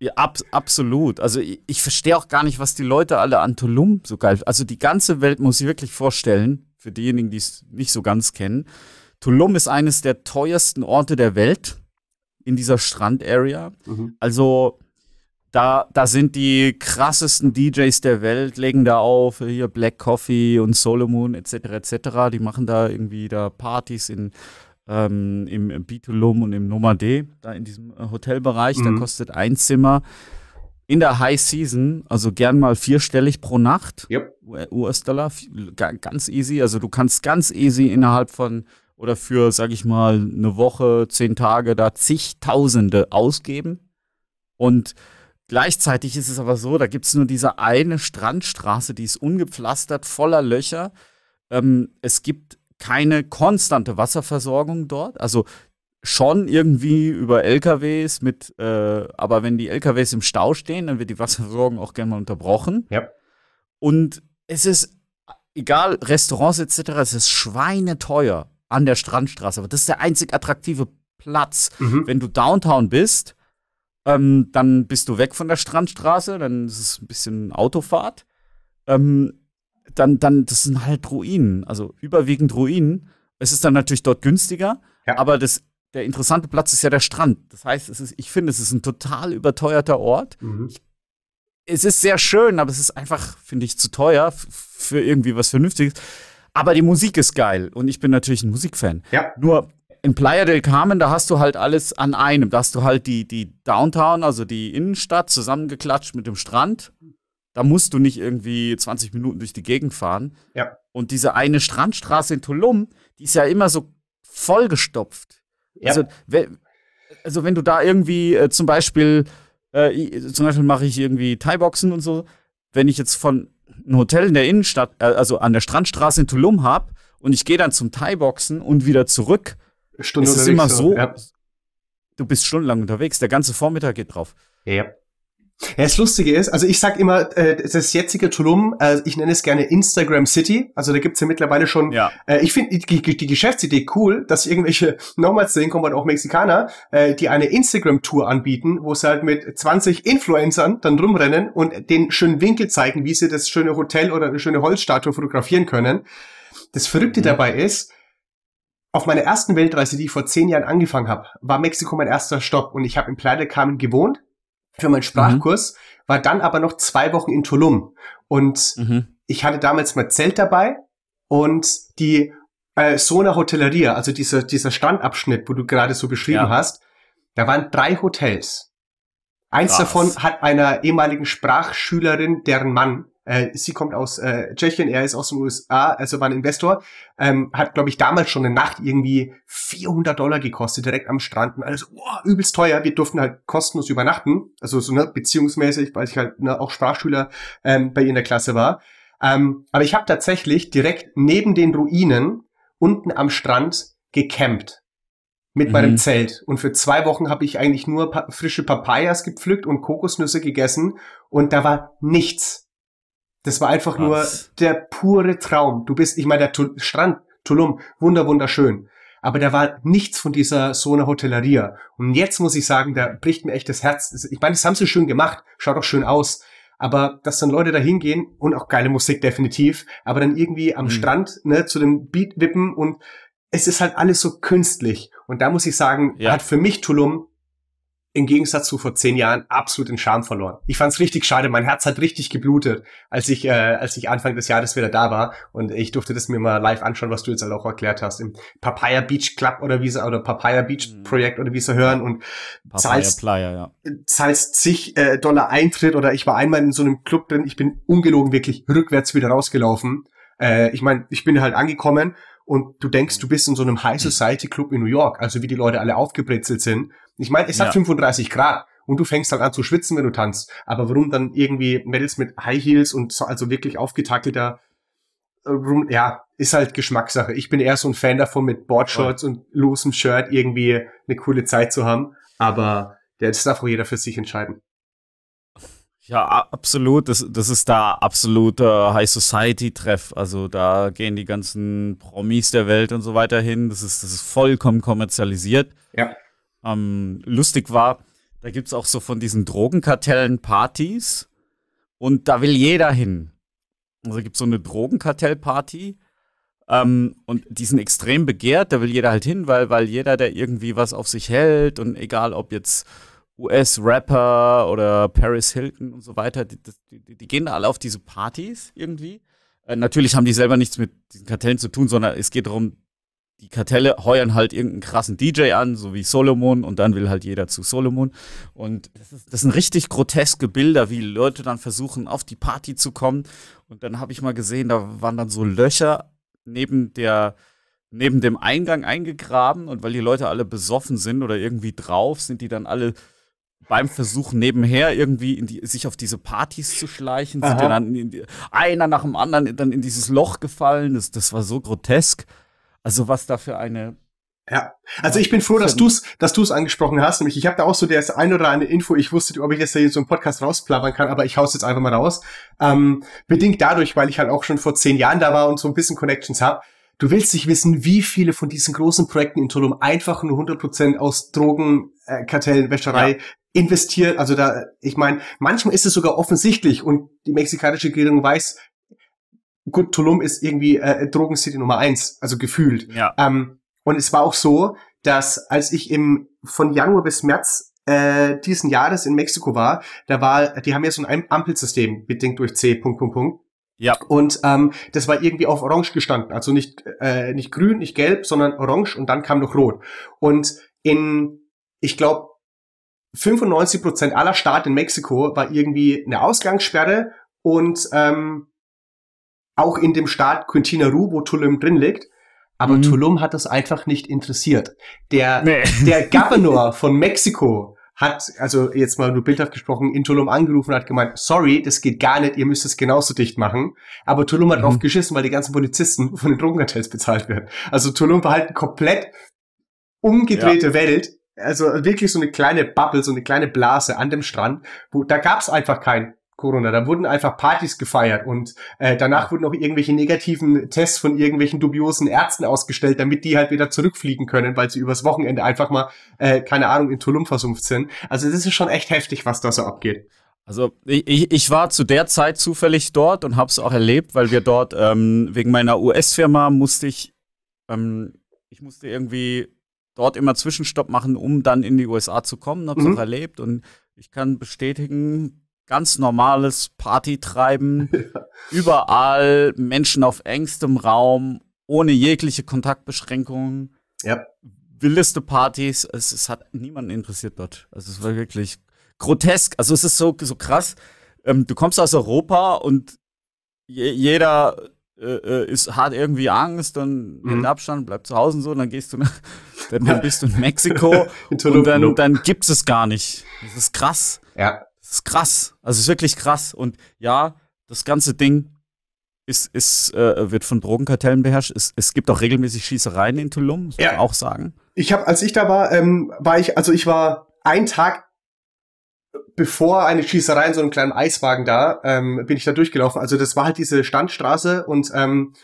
ja, ab, absolut. Also ich, ich verstehe auch gar nicht, was die Leute alle an Tulum so geil. Also die ganze Welt muss ich wirklich vorstellen, für diejenigen, die es nicht so ganz kennen. Tulum ist eines der teuersten Orte der Welt in dieser Strandarea. Mhm. Also da, da sind die krassesten DJs der Welt, legen da auf, hier Black Coffee und Solomon etc. etc. Die machen da irgendwie da Partys in, ähm, im Bitulum und im Nomade, da in diesem äh, Hotelbereich. Mhm. Da kostet ein Zimmer in der High Season, also gern mal vierstellig pro Nacht, yep. US-Dollar, ganz easy. Also du kannst ganz easy innerhalb von oder für, sag ich mal, eine Woche, zehn Tage da zigtausende ausgeben. Und Gleichzeitig ist es aber so, da gibt es nur diese eine Strandstraße, die ist ungepflastert, voller Löcher. Ähm, es gibt keine konstante Wasserversorgung dort. Also schon irgendwie über LKWs mit, äh, aber wenn die LKWs im Stau stehen, dann wird die Wasserversorgung auch gerne mal unterbrochen. Ja. Und es ist, egal, Restaurants etc., es ist schweineteuer an der Strandstraße. Aber das ist der einzig attraktive Platz. Mhm. Wenn du Downtown bist, ähm, dann bist du weg von der Strandstraße, dann ist es ein bisschen Autofahrt. Ähm, dann, dann, das sind halt Ruinen, also überwiegend Ruinen. Es ist dann natürlich dort günstiger, ja. aber das, der interessante Platz ist ja der Strand. Das heißt, es ist, ich finde, es ist ein total überteuerter Ort. Mhm. es ist sehr schön, aber es ist einfach, finde ich, zu teuer für irgendwie was Vernünftiges. Aber die Musik ist geil und ich bin natürlich ein Musikfan. Ja. Nur in Playa del Carmen, da hast du halt alles an einem. Da hast du halt die, die Downtown, also die Innenstadt, zusammengeklatscht mit dem Strand. Da musst du nicht irgendwie 20 Minuten durch die Gegend fahren. Ja. Und diese eine Strandstraße in Tulum, die ist ja immer so vollgestopft. Ja. Also, wenn, also wenn du da irgendwie äh, zum Beispiel, äh, zum Beispiel mache ich irgendwie Thai-Boxen und so, wenn ich jetzt von einem Hotel in der Innenstadt, äh, also an der Strandstraße in Tulum habe und ich gehe dann zum Thai-Boxen und wieder zurück, Stunde es ist immer so, ja. du bist stundenlang unterwegs, der ganze Vormittag geht drauf. Ja. Ja, das Lustige ist, also ich sag immer, äh, das jetzige Tulum, äh, ich nenne es gerne Instagram City, also da gibt's ja mittlerweile schon, ja. Äh, ich finde die, die, Geschäftsidee cool, dass irgendwelche Nomads sehen kommen und auch Mexikaner, äh, die eine Instagram-Tour anbieten, wo sie halt mit 20 Influencern dann rumrennen und den schönen Winkel zeigen, wie sie das schöne Hotel oder eine schöne Holzstatue fotografieren können. Das Verrückte mhm. dabei ist, auf meiner ersten Weltreise, die ich vor zehn Jahren angefangen habe, war Mexiko mein erster Stopp und ich habe in Playa del Carmen gewohnt für meinen Sprachkurs, mhm. war dann aber noch zwei Wochen in Tulum und mhm. ich hatte damals mein Zelt dabei und die äh, Sona Hotelleria, also dieser, dieser Standabschnitt, wo du gerade so beschrieben ja. hast, da waren drei Hotels. Eins Krass. davon hat einer ehemaligen Sprachschülerin, deren Mann äh, sie kommt aus äh, Tschechien, er ist aus den USA, also war ein Investor. Ähm, hat, glaube ich, damals schon eine Nacht irgendwie 400 Dollar gekostet, direkt am Strand. Und alles wow, übelst teuer. Wir durften halt kostenlos übernachten. Also so, ne, beziehungsmäßig, weil ich halt ne, auch Sprachschüler ähm, bei ihr in der Klasse war. Ähm, aber ich habe tatsächlich direkt neben den Ruinen unten am Strand gecampt mit mhm. meinem Zelt. Und für zwei Wochen habe ich eigentlich nur pa frische Papayas gepflückt und Kokosnüsse gegessen und da war nichts. Das war einfach Was? nur der pure Traum. Du bist, ich meine, der Tul Strand, Tulum, wunder, wunderschön. Aber da war nichts von dieser so einer Hotelleria. Und jetzt muss ich sagen, da bricht mir echt das Herz. Ich meine, das haben sie schön gemacht, schaut auch schön aus. Aber dass dann Leute da hingehen und auch geile Musik definitiv, aber dann irgendwie am mhm. Strand ne, zu dem Beat wippen und es ist halt alles so künstlich. Und da muss ich sagen, ja. hat für mich Tulum im Gegensatz zu vor zehn Jahren absolut den Charme verloren. Ich fand es richtig schade. Mein Herz hat richtig geblutet, als ich, äh, als ich Anfang des Jahres wieder da war. Und ich durfte das mir mal live anschauen, was du jetzt halt auch erklärt hast. Im Papaya Beach Club oder wie es, oder Papaya Beach mhm. Projekt oder wie es so hören und Papaya zahlst, Playa, ja. zahlst zig äh, Dollar Eintritt oder ich war einmal in so einem Club drin. Ich bin ungelogen wirklich rückwärts wieder rausgelaufen. Äh, ich meine, ich bin halt angekommen und du denkst, du bist in so einem High hm. Society Club in New York, also wie die Leute alle aufgebritzelt sind. Ich meine, es ja. hat 35 Grad und du fängst halt an zu schwitzen, wenn du tanzt. Aber warum dann irgendwie Mädels mit High Heels und so, also wirklich aufgetakelter äh, ja, ist halt Geschmackssache. Ich bin eher so ein Fan davon, mit Boardshorts und losem Shirt irgendwie eine coole Zeit zu haben. Aber ja, das darf auch jeder für sich entscheiden. Ja, absolut. Das, das ist da absoluter High Society-Treff. Also da gehen die ganzen Promis der Welt und so weiter hin. Das ist, das ist vollkommen kommerzialisiert. Ja. Ähm, lustig war, da gibt es auch so von diesen Drogenkartellen Partys und da will jeder hin. Also gibt es so eine Drogenkartellparty ähm, und die sind extrem begehrt, da will jeder halt hin, weil, weil jeder, der irgendwie was auf sich hält und egal ob jetzt US-Rapper oder Paris Hilton und so weiter, die, die, die, gehen alle auf diese Partys irgendwie. Äh, natürlich haben die selber nichts mit diesen Kartellen zu tun, sondern es geht darum, die Kartelle heuern halt irgendeinen krassen DJ an, so wie Solomon, und dann will halt jeder zu Solomon. Und das, ist, das sind richtig groteske Bilder, wie Leute dann versuchen, auf die Party zu kommen. Und dann habe ich mal gesehen, da waren dann so Löcher neben der neben dem Eingang eingegraben und weil die Leute alle besoffen sind oder irgendwie drauf, sind die dann alle beim Versuch nebenher irgendwie in die, sich auf diese Partys zu schleichen, sind dann die, einer nach dem anderen dann in dieses Loch gefallen. Das, das war so grotesk. Also was da für eine ja, also ich bin froh, dass du's, dass du's angesprochen hast. Nämlich, ich habe da auch so das ein oder andere Info. Ich wusste, ob ich jetzt hier so einen Podcast rausplappern kann, aber ich hau's jetzt einfach mal raus. Ähm, bedingt dadurch, weil ich halt auch schon vor zehn Jahren da war und so ein bisschen Connections habe. Du willst nicht wissen, wie viele von diesen großen Projekten in Tulum einfach nur 100% aus Drogen, äh, Kartellen, Wäscherei, ja investiert. Also da, ich meine, manchmal ist es sogar offensichtlich und die mexikanische Regierung weiß, gut, Tulum ist irgendwie äh, Drogencity Nummer eins, also gefühlt. Ja. Ähm, und es war auch so, dass als ich im von Januar bis März äh, diesen Jahres in Mexiko war, da war, die haben ja so ein Ampelsystem bedingt durch C. Punkt Punkt Punkt. Ja. Und ähm, das war irgendwie auf Orange gestanden, also nicht äh, nicht grün, nicht gelb, sondern Orange und dann kam noch Rot. Und in ich glaube 95 aller Staaten in Mexiko war irgendwie eine Ausgangssperre und ähm, auch in dem Staat Quintana Roo, wo Tulum drin liegt. Aber mhm. Tulum hat das einfach nicht interessiert. Der, nee. der Governor von Mexiko hat, also jetzt mal nur bildhaft gesprochen, in Tulum angerufen und hat gemeint, sorry, das geht gar nicht, ihr müsst es genauso dicht machen. Aber Tulum mhm. hat drauf geschissen, weil die ganzen Polizisten von den Drogenkartells bezahlt werden. Also Tulum war halt eine komplett umgedrehte ja. Welt, also wirklich so eine kleine Bubble, so eine kleine Blase an dem Strand, wo da gab es einfach kein Corona. Da wurden einfach Partys gefeiert und äh, danach wurden auch irgendwelche negativen Tests von irgendwelchen dubiosen Ärzten ausgestellt, damit die halt wieder zurückfliegen können, weil sie übers Wochenende einfach mal, äh, keine Ahnung, in Tulum versumpft sind. Also das ist schon echt heftig, was da so abgeht. Also ich, ich, war zu der Zeit zufällig dort und habe es auch erlebt, weil wir dort ähm, wegen meiner US-Firma musste ich, ähm, ich musste irgendwie dort immer Zwischenstopp machen, um dann in die USA zu kommen. Habe ne, es mhm. auch erlebt und ich kann bestätigen, ganz normales Partytreiben, ja. überall Menschen auf engstem Raum, ohne jegliche Kontaktbeschränkungen. Ja. Wildeste Partys, es, es hat niemanden interessiert dort. Also es war wirklich grotesk. Also es ist so, so krass. Ähm, du kommst aus Europa und je, jeder äh, äh, ist, hat irgendwie Angst dann mhm. Abstand, bleibt zu Hause und so, und dann gehst du nach, dann bist du in Mexiko in und dann, dann gibt es gar nicht. Das ist krass. Ja. Das ist krass. Also es ist wirklich krass. Und ja, das ganze Ding ist, ist, äh, wird von Drogenkartellen beherrscht. Es, es gibt auch regelmäßig Schießereien in Tulum, muss ja. man auch sagen. Ich habe, als ich da war, ähm, war ich, also ich war einen Tag bevor eine Schießerei in so einem kleinen Eiswagen da, ähm, bin ich da durchgelaufen. Also das war halt diese Standstraße und ähm,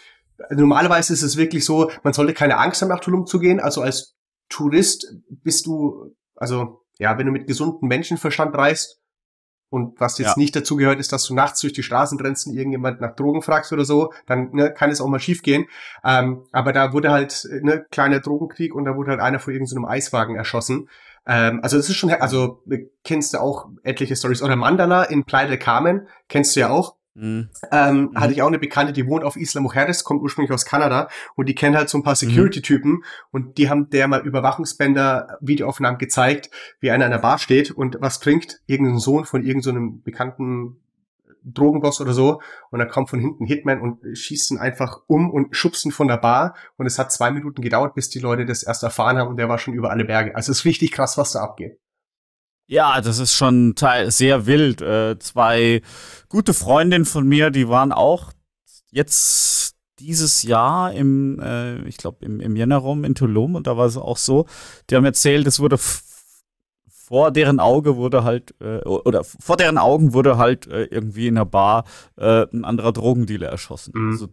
normalerweise ist es wirklich so, man sollte keine Angst haben, nach Tulum zu gehen. Also als Tourist bist du, also ja, wenn du mit gesundem Menschenverstand reist und was jetzt ja. nicht gehört ist, dass du nachts durch die Straßengrenzen irgendjemand nach Drogen fragst oder so, dann ne, kann es auch mal schiefgehen. Ähm, aber da wurde halt äh, ne kleiner Drogenkrieg und da wurde halt einer vor irgendeinem so Eiswagen erschossen. Ähm, also es ist schon, also äh, kennst du auch etliche Stories oder Mandala in Playa del Carmen kennst du ja auch. Mhm. Ähm, mhm. Hatte ich auch eine Bekannte, die wohnt auf Isla Mujeres, kommt ursprünglich aus Kanada und die kennt halt so ein paar mhm. Security-Typen mhm. und die haben der mal Überwachungsbänder, Videoaufnahmen gezeigt, wie einer in der Bar steht und was trinkt, irgendein Sohn von irgendeinem so bekannten Drogenboss oder so und dann kommt von hinten Hitman und schießt ihn einfach um und schubst ihn von der Bar und es hat zwei Minuten gedauert, bis die Leute das erst erfahren haben und der war schon über alle Berge. Also es ist richtig krass, was da abgeht. Ja, das ist schon sehr wild. Äh, zwei gute Freundinnen von mir, die waren auch jetzt dieses Jahr im, äh, ich glaube, im, im Jänner rum in Tulum und da war es auch so, die haben erzählt, es wurde vor deren Auge wurde halt, äh, oder vor deren Augen wurde halt äh, irgendwie in einer Bar äh, ein anderer Drogendealer erschossen. Mhm. Also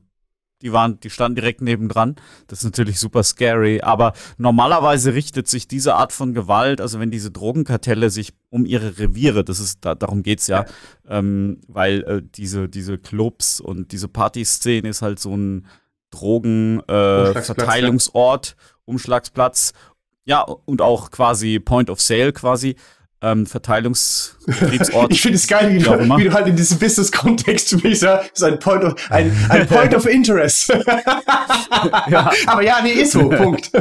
die waren, die standen direkt nebendran. Das ist natürlich super scary. Aber normalerweise richtet sich diese Art von Gewalt, also wenn diese Drogenkartelle sich um ihre Reviere, das ist, da, darum geht's ja, ähm, weil äh, diese, diese Clubs und diese Partyszene ist halt so ein Drogenverteilungsort, äh, Umschlagsplatz, Verteilungsort, Umschlagsplatz ja, und auch quasi Point of Sale quasi. Ähm, Verteilungsbetriebsort. ich finde es geil, wie, du, wie du halt in diesem Business-Kontext für mich sagst, ein Point of, ein, ein Point of Interest. ja. Aber ja, nee, ist so, Punkt.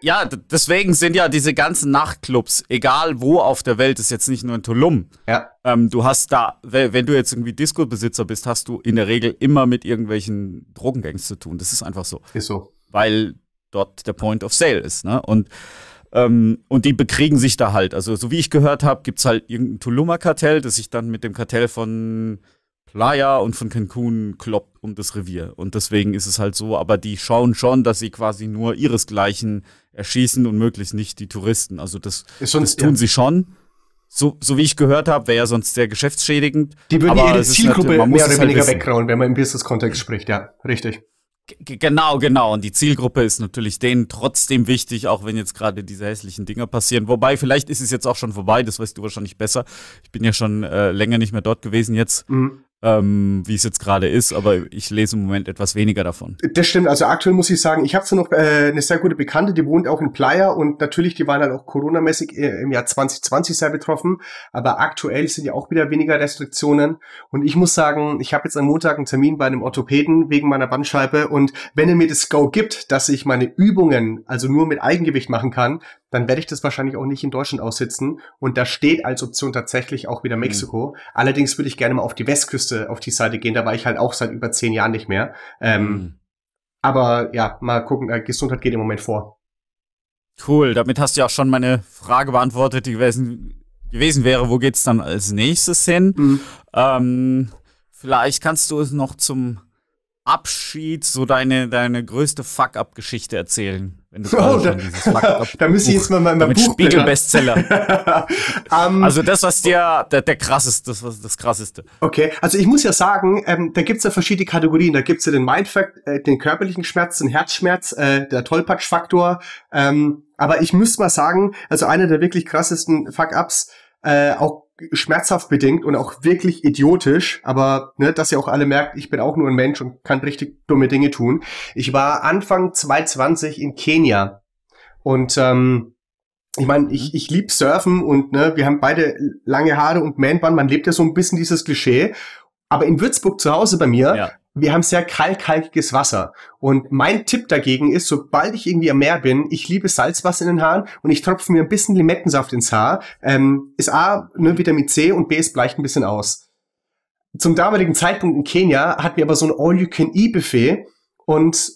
ja, deswegen sind ja diese ganzen Nachtclubs, egal wo auf der Welt, ist jetzt nicht nur in Tulum. Ja. Ähm, du hast da, wenn du jetzt irgendwie Disco-Besitzer bist, hast du in der Regel immer mit irgendwelchen Drogengangs zu tun. Das ist einfach so. Ist so. Weil dort der Point of Sale ist. Ne? Und, ähm, und die bekriegen sich da halt. Also, so wie ich gehört habe, gibt es halt irgendein Tuluma-Kartell, das sich dann mit dem Kartell von Playa und von Cancun kloppt um das Revier. Und deswegen ist es halt so, aber die schauen schon, dass sie quasi nur ihresgleichen erschießen und möglichst nicht die Touristen. Also das, das tun ja. sie schon. So, so wie ich gehört habe, wäre ja sonst sehr geschäftsschädigend. Die würden ihre halt Zielgruppe halt, mehr oder weniger halt wegrauen, wenn man im Business-Kontext spricht, ja, richtig. Genau, genau. Und die Zielgruppe ist natürlich denen trotzdem wichtig, auch wenn jetzt gerade diese hässlichen Dinger passieren. Wobei, vielleicht ist es jetzt auch schon vorbei, das weißt du wahrscheinlich besser. Ich bin ja schon äh, länger nicht mehr dort gewesen jetzt. Mhm ähm, wie es jetzt gerade ist, aber ich lese im Moment etwas weniger davon. Das stimmt, also aktuell muss ich sagen, ich habe so noch äh, eine sehr gute Bekannte, die wohnt auch in Playa und natürlich, die waren halt auch coronamäßig äh, im Jahr 2020 sehr betroffen, aber aktuell sind ja auch wieder weniger Restriktionen und ich muss sagen, ich habe jetzt am Montag einen Termin bei einem Orthopäden wegen meiner Bandscheibe und wenn er mir das Go gibt, dass ich meine Übungen also nur mit Eigengewicht machen kann, dann werde ich das wahrscheinlich auch nicht in Deutschland aussitzen. Und da steht als Option tatsächlich auch wieder mhm. Mexiko. Mhm. Allerdings würde ich gerne mal auf die Westküste auf die Seite gehen. Da war ich halt auch seit über zehn Jahren nicht mehr. Ähm, mhm. Aber ja, mal gucken. Äh, Gesundheit geht im Moment vor. Cool, damit hast du ja auch schon meine Frage beantwortet, die gewesen, gewesen wäre, wo geht's dann als nächstes hin? Mhm. Ähm, vielleicht kannst du es noch zum Abschied so deine, deine größte Fuck-up-Geschichte erzählen. Wenn du oh, da, da müsste ich jetzt mal mein Buch Spiegel-Bestseller. um, ähm, ähm, also das, was dir der, der krasseste, das was das krasseste. Okay, also ich muss ja sagen, ähm, da gibt's ja verschiedene Kategorien. Da gibt's ja den Mindfuck, äh, den körperlichen Schmerz, den Herzschmerz, äh, der Tollpatschfaktor Ähm, aber ich müsste mal sagen, also einer der wirklich krassesten Fuck-ups, äh, auch schmerzhaft bedingt und auch wirklich idiotisch, aber ne, dass ihr auch alle merkt, ich bin auch nur ein Mensch und kann richtig dumme Dinge tun. Ich war Anfang 2020 in Kenia und ähm, ich meine, ich, mhm. ich lieb Surfen und ne, wir haben beide lange Haare und man man lebt ja so ein bisschen dieses Klischee. Aber in Würzburg zu Hause bei mir ja wir haben sehr kalkhaltiges Wasser. Und mein Tipp dagegen ist, sobald ich irgendwie am Meer bin, ich liebe Salzwasser in den Haaren und ich tropfe mir ein bisschen Limettensaft ins Haar. Ähm, ist A, ne, Vitamin C und B, es bleicht ein bisschen aus. Zum damaligen Zeitpunkt in Kenia hatten wir aber so ein All-You-Can-E-Buffet und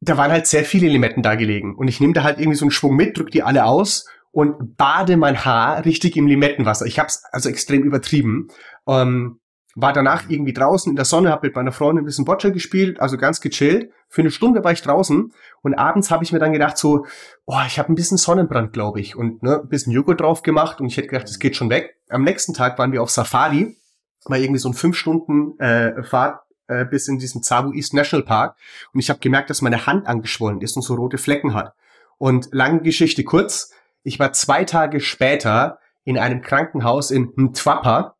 da waren halt sehr viele Limetten da gelegen. Und ich nehme da halt irgendwie so einen Schwung mit, drücke die alle aus und bade mein Haar richtig im Limettenwasser. Ich habe es also extrem übertrieben. Ähm, war danach irgendwie draußen in der Sonne, habe mit meiner Freundin ein bisschen Boccia gespielt, also ganz gechillt. Für eine Stunde war ich draußen und abends habe ich mir dann gedacht so, oh, ich habe ein bisschen Sonnenbrand, glaube ich, und ne, ein bisschen Joghurt drauf gemacht und ich hätte gedacht, das geht schon weg. Am nächsten Tag waren wir auf Safari, war irgendwie so ein fünf Stunden äh, Fahrt äh, bis in diesen Zabu East National Park und ich habe gemerkt, dass meine Hand angeschwollen ist und so rote Flecken hat. Und lange Geschichte kurz, ich war zwei Tage später in einem Krankenhaus in Mtwapa,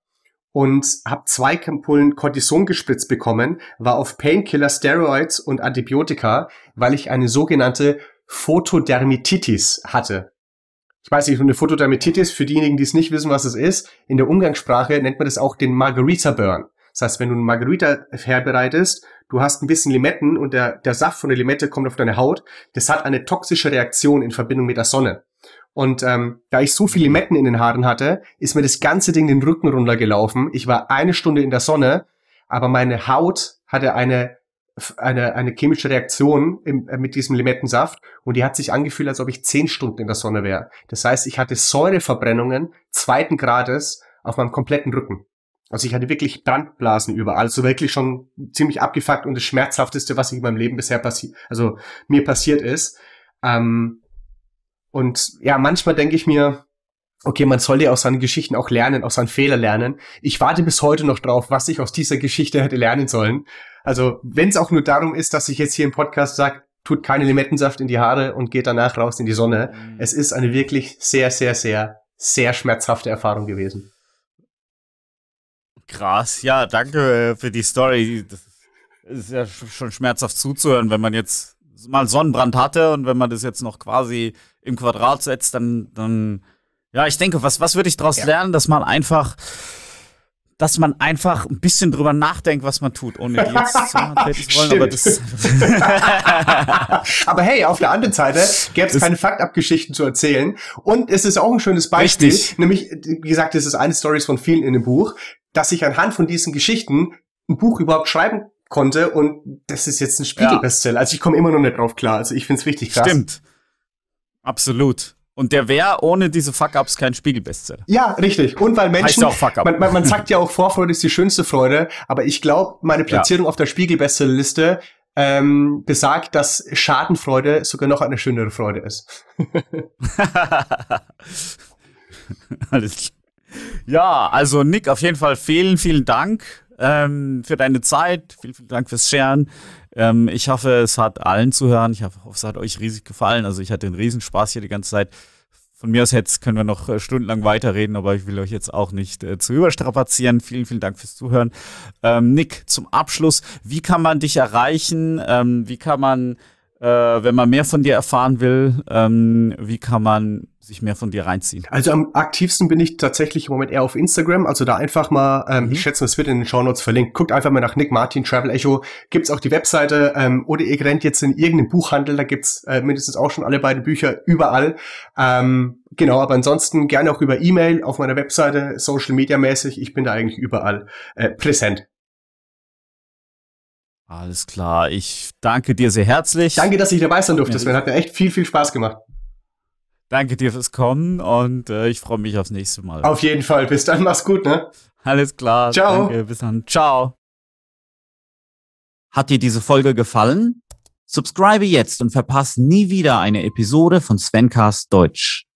und habe zwei Kampullen Cortison gespritzt bekommen, war auf Painkiller, Steroids und Antibiotika, weil ich eine sogenannte Photodermititis hatte. Ich weiß nicht, eine Photodermititis, für diejenigen, die es nicht wissen, was es ist, in der Umgangssprache nennt man das auch den Margarita Burn. Das heißt, wenn du einen Margarita herbereitest, du hast ein bisschen Limetten und der, der Saft von der Limette kommt auf deine Haut. Das hat eine toxische Reaktion in Verbindung mit der Sonne. Und ähm, da ich so viele mhm. Metten in den Haaren hatte, ist mir das ganze Ding den Rücken runtergelaufen. Ich war eine Stunde in der Sonne, aber meine Haut hatte eine eine, eine chemische Reaktion im, äh, mit diesem Limettensaft und die hat sich angefühlt, als ob ich zehn Stunden in der Sonne wäre. Das heißt, ich hatte Säureverbrennungen zweiten Grades auf meinem kompletten Rücken. Also ich hatte wirklich Brandblasen überall, also wirklich schon ziemlich abgefuckt und das Schmerzhafteste, was in meinem Leben bisher passiert, also mir passiert ist. Ähm, und ja, manchmal denke ich mir, okay, man soll ja aus seinen Geschichten auch lernen, aus seinen Fehlern lernen. Ich warte bis heute noch drauf, was ich aus dieser Geschichte hätte lernen sollen. Also, wenn es auch nur darum ist, dass ich jetzt hier im Podcast sage, tut keine Limettensaft in die Haare und geht danach raus in die Sonne. Mhm. Es ist eine wirklich sehr, sehr, sehr, sehr schmerzhafte Erfahrung gewesen. Krass, ja, danke äh, für die Story. Das ist ja schon schmerzhaft zuzuhören, wenn man jetzt mal Sonnenbrand hatte und wenn man das jetzt noch quasi im Quadrat setzt, dann, dann ja, ich denke, was, was würde ich daraus ja. lernen, dass man einfach dass man einfach ein bisschen drüber nachdenkt, was man tut, ohne die jetzt zu wollen. Aber, das aber hey, auf der anderen Seite gäbe es keine Faktabgeschichten zu erzählen. Und es ist auch ein schönes Beispiel, Richtig. nämlich, wie gesagt, es ist eine Story von vielen in dem Buch, dass ich anhand von diesen Geschichten ein Buch überhaupt schreiben konnte und das ist jetzt ein Spiegelbestseller. Ja. Also ich komme immer noch nicht drauf klar. Also ich finde es richtig krass. Stimmt. Absolut. Und der wäre ohne diese Fuck-Ups kein Spiegelbestseller. Ja, richtig. Und weil Menschen. Heißt auch Fuck-Up. Man, man, man, sagt ja auch, Vorfreude ist die schönste Freude, aber ich glaube, meine Platzierung ja. auf der Spiegelbestsellerliste ähm, besagt, dass Schadenfreude sogar noch eine schönere Freude ist. Alles Ja, also Nick, auf jeden Fall vielen, vielen Dank ähm, für deine Zeit. Vielen, vielen Dank fürs Scheren. Ähm, ich hoffe, es hat allen zu hören. Ich hoffe, es hat euch riesig gefallen. Also ich hatte einen Riesenspaß hier die ganze Zeit. Von mir aus jetzt können wir noch äh, stundenlang weiterreden, aber ich will euch jetzt auch nicht äh, zu überstrapazieren. Vielen, vielen Dank fürs Zuhören. Ähm, Nick, zum Abschluss, wie kann man dich erreichen? Ähm, wie kann man, äh, wenn man mehr von dir erfahren will, ähm, wie kann man sich mehr von dir reinziehen? Also am aktivsten bin ich tatsächlich im Moment eher auf Instagram. Also da einfach mal, ähm, mhm. ich schätze, es wird in den Shownotes verlinkt. Guckt einfach mal nach Nick Martin Travel Echo. Gibt's auch die Webseite ähm, oder e ihr rennt jetzt in irgendeinen Buchhandel. Da gibt's äh, mindestens auch schon alle beiden Bücher überall. Ähm, genau, aber ansonsten gerne auch über E-Mail auf meiner Webseite, Social Media mäßig. Ich bin da eigentlich überall äh, präsent. Alles klar. Ich danke dir sehr herzlich. Danke, dass ich dabei sein durfte. Es ja, hat mir echt viel, viel Spaß gemacht. Danke dir fürs Kommen und äh, ich freue mich aufs nächste Mal. Auf jeden Fall. Bis dann. Mach's gut, ne? Alles klar. Ciao. Danke. Bis dann. Ciao. Hat dir diese Folge gefallen? Subscribe jetzt und verpasse nie wieder eine Episode von Svencast Deutsch.